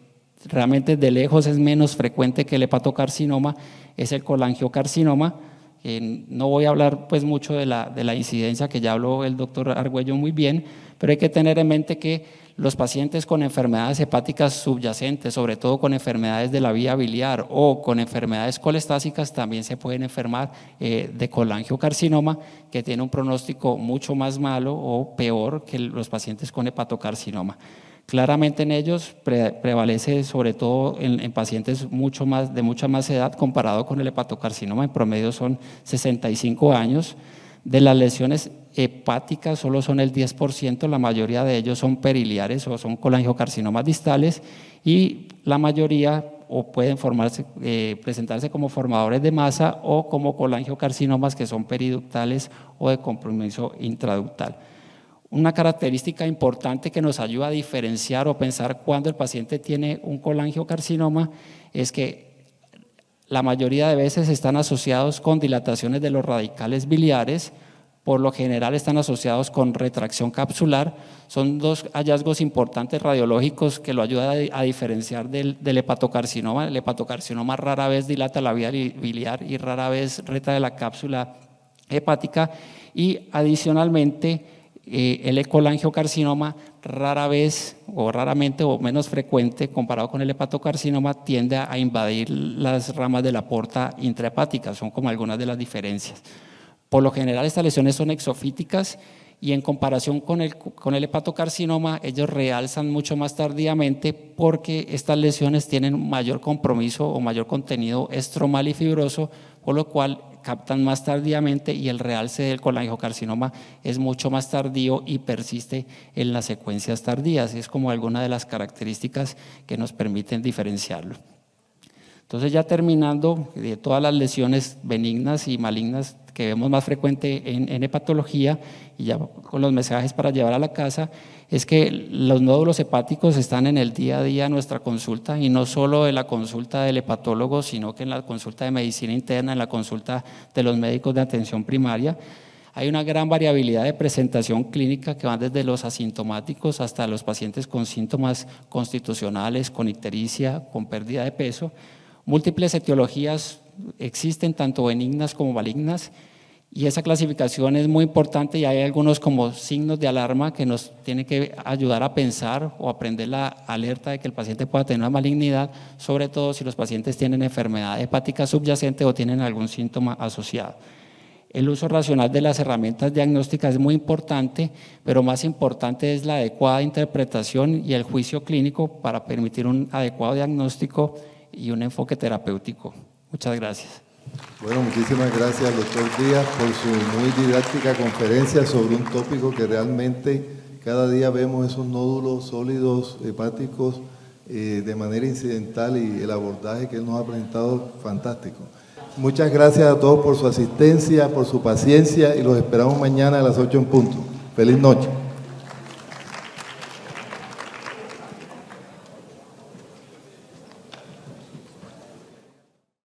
realmente de lejos es menos frecuente que el hepatocarcinoma es el colangiocarcinoma, eh, no voy a hablar pues mucho de la, incidencia que ya habló el doctor Argüello muy bien, pero hay que tener en mente que los pacientes con enfermedades hepáticas subyacentes, sobre todo con enfermedades de la vía biliar o con enfermedades colestásicas, también se pueden enfermar eh, de colangiocarcinoma, que tiene un pronóstico mucho más malo o peor que los pacientes con hepatocarcinoma. Claramente en ellos prevalece, sobre todo en, pacientes mucho de mucha más edad, comparado con el hepatocarcinoma, en promedio son 65 años. De las lesiones hepáticas solo son el 10%, la mayoría de ellos son periliares o son colangiocarcinomas distales y la mayoría o pueden formarse, eh, presentarse como formadores de masa o como colangiocarcinomas que son periductales o de compromiso intraductal una característica importante que nos ayuda a diferenciar o pensar cuando el paciente tiene un colangiocarcinoma es que la mayoría de veces están asociados con dilataciones de los radicales biliares, por lo general están asociados con retracción capsular. Son dos hallazgos importantes radiológicos que lo ayudan a diferenciar del, hepatocarcinoma. El hepatocarcinoma rara vez dilata la vía biliar y rara vez reta de la cápsula hepática. Y adicionalmente, eh, el ecolangiocarcinoma rara vez o raramente o menos frecuente comparado con el hepatocarcinoma tiende a invadir las ramas de la porta intrahepática, son como algunas de las diferencias. Por lo general estas lesiones son exofíticas y en comparación con el, con el hepatocarcinoma ellos realzan mucho más tardíamente porque estas lesiones tienen mayor compromiso o mayor contenido estromal y fibroso, por lo cual captan más tardíamente y el realce del carcinoma es mucho más tardío y persiste en las secuencias tardías. Es como alguna de las características que nos permiten diferenciarlo. Entonces ya terminando de eh, todas las lesiones benignas y malignas que vemos más frecuente en, hepatología y ya con los mensajes para llevar a la casa, es que los nódulos hepáticos están en el día a día nuestra consulta y no solo en la consulta del hepatólogo, sino que en la consulta de medicina interna, en la consulta de los médicos de atención primaria. Hay una gran variabilidad de presentación clínica que van desde los asintomáticos hasta los pacientes con síntomas constitucionales, con ictericia, con pérdida de peso, Múltiples etiologías existen, tanto benignas como malignas, y esa clasificación es muy importante y hay algunos como signos de alarma que nos tienen que ayudar a pensar o aprender la alerta de que el paciente pueda tener una malignidad, sobre todo si los pacientes tienen enfermedad hepática subyacente o tienen algún síntoma asociado. El uso racional de las herramientas diagnósticas es muy importante, pero más importante es la adecuada interpretación y el juicio clínico para permitir un adecuado diagnóstico y un enfoque terapéutico. Muchas gracias. Bueno, muchísimas gracias, doctor Díaz, por su muy didáctica conferencia sobre un tópico que realmente cada día vemos esos nódulos sólidos hepáticos eh, de manera incidental y el abordaje que él nos ha presentado fantástico. Muchas gracias a todos por su asistencia, por su paciencia y los esperamos mañana a las 8 en punto. Feliz noche.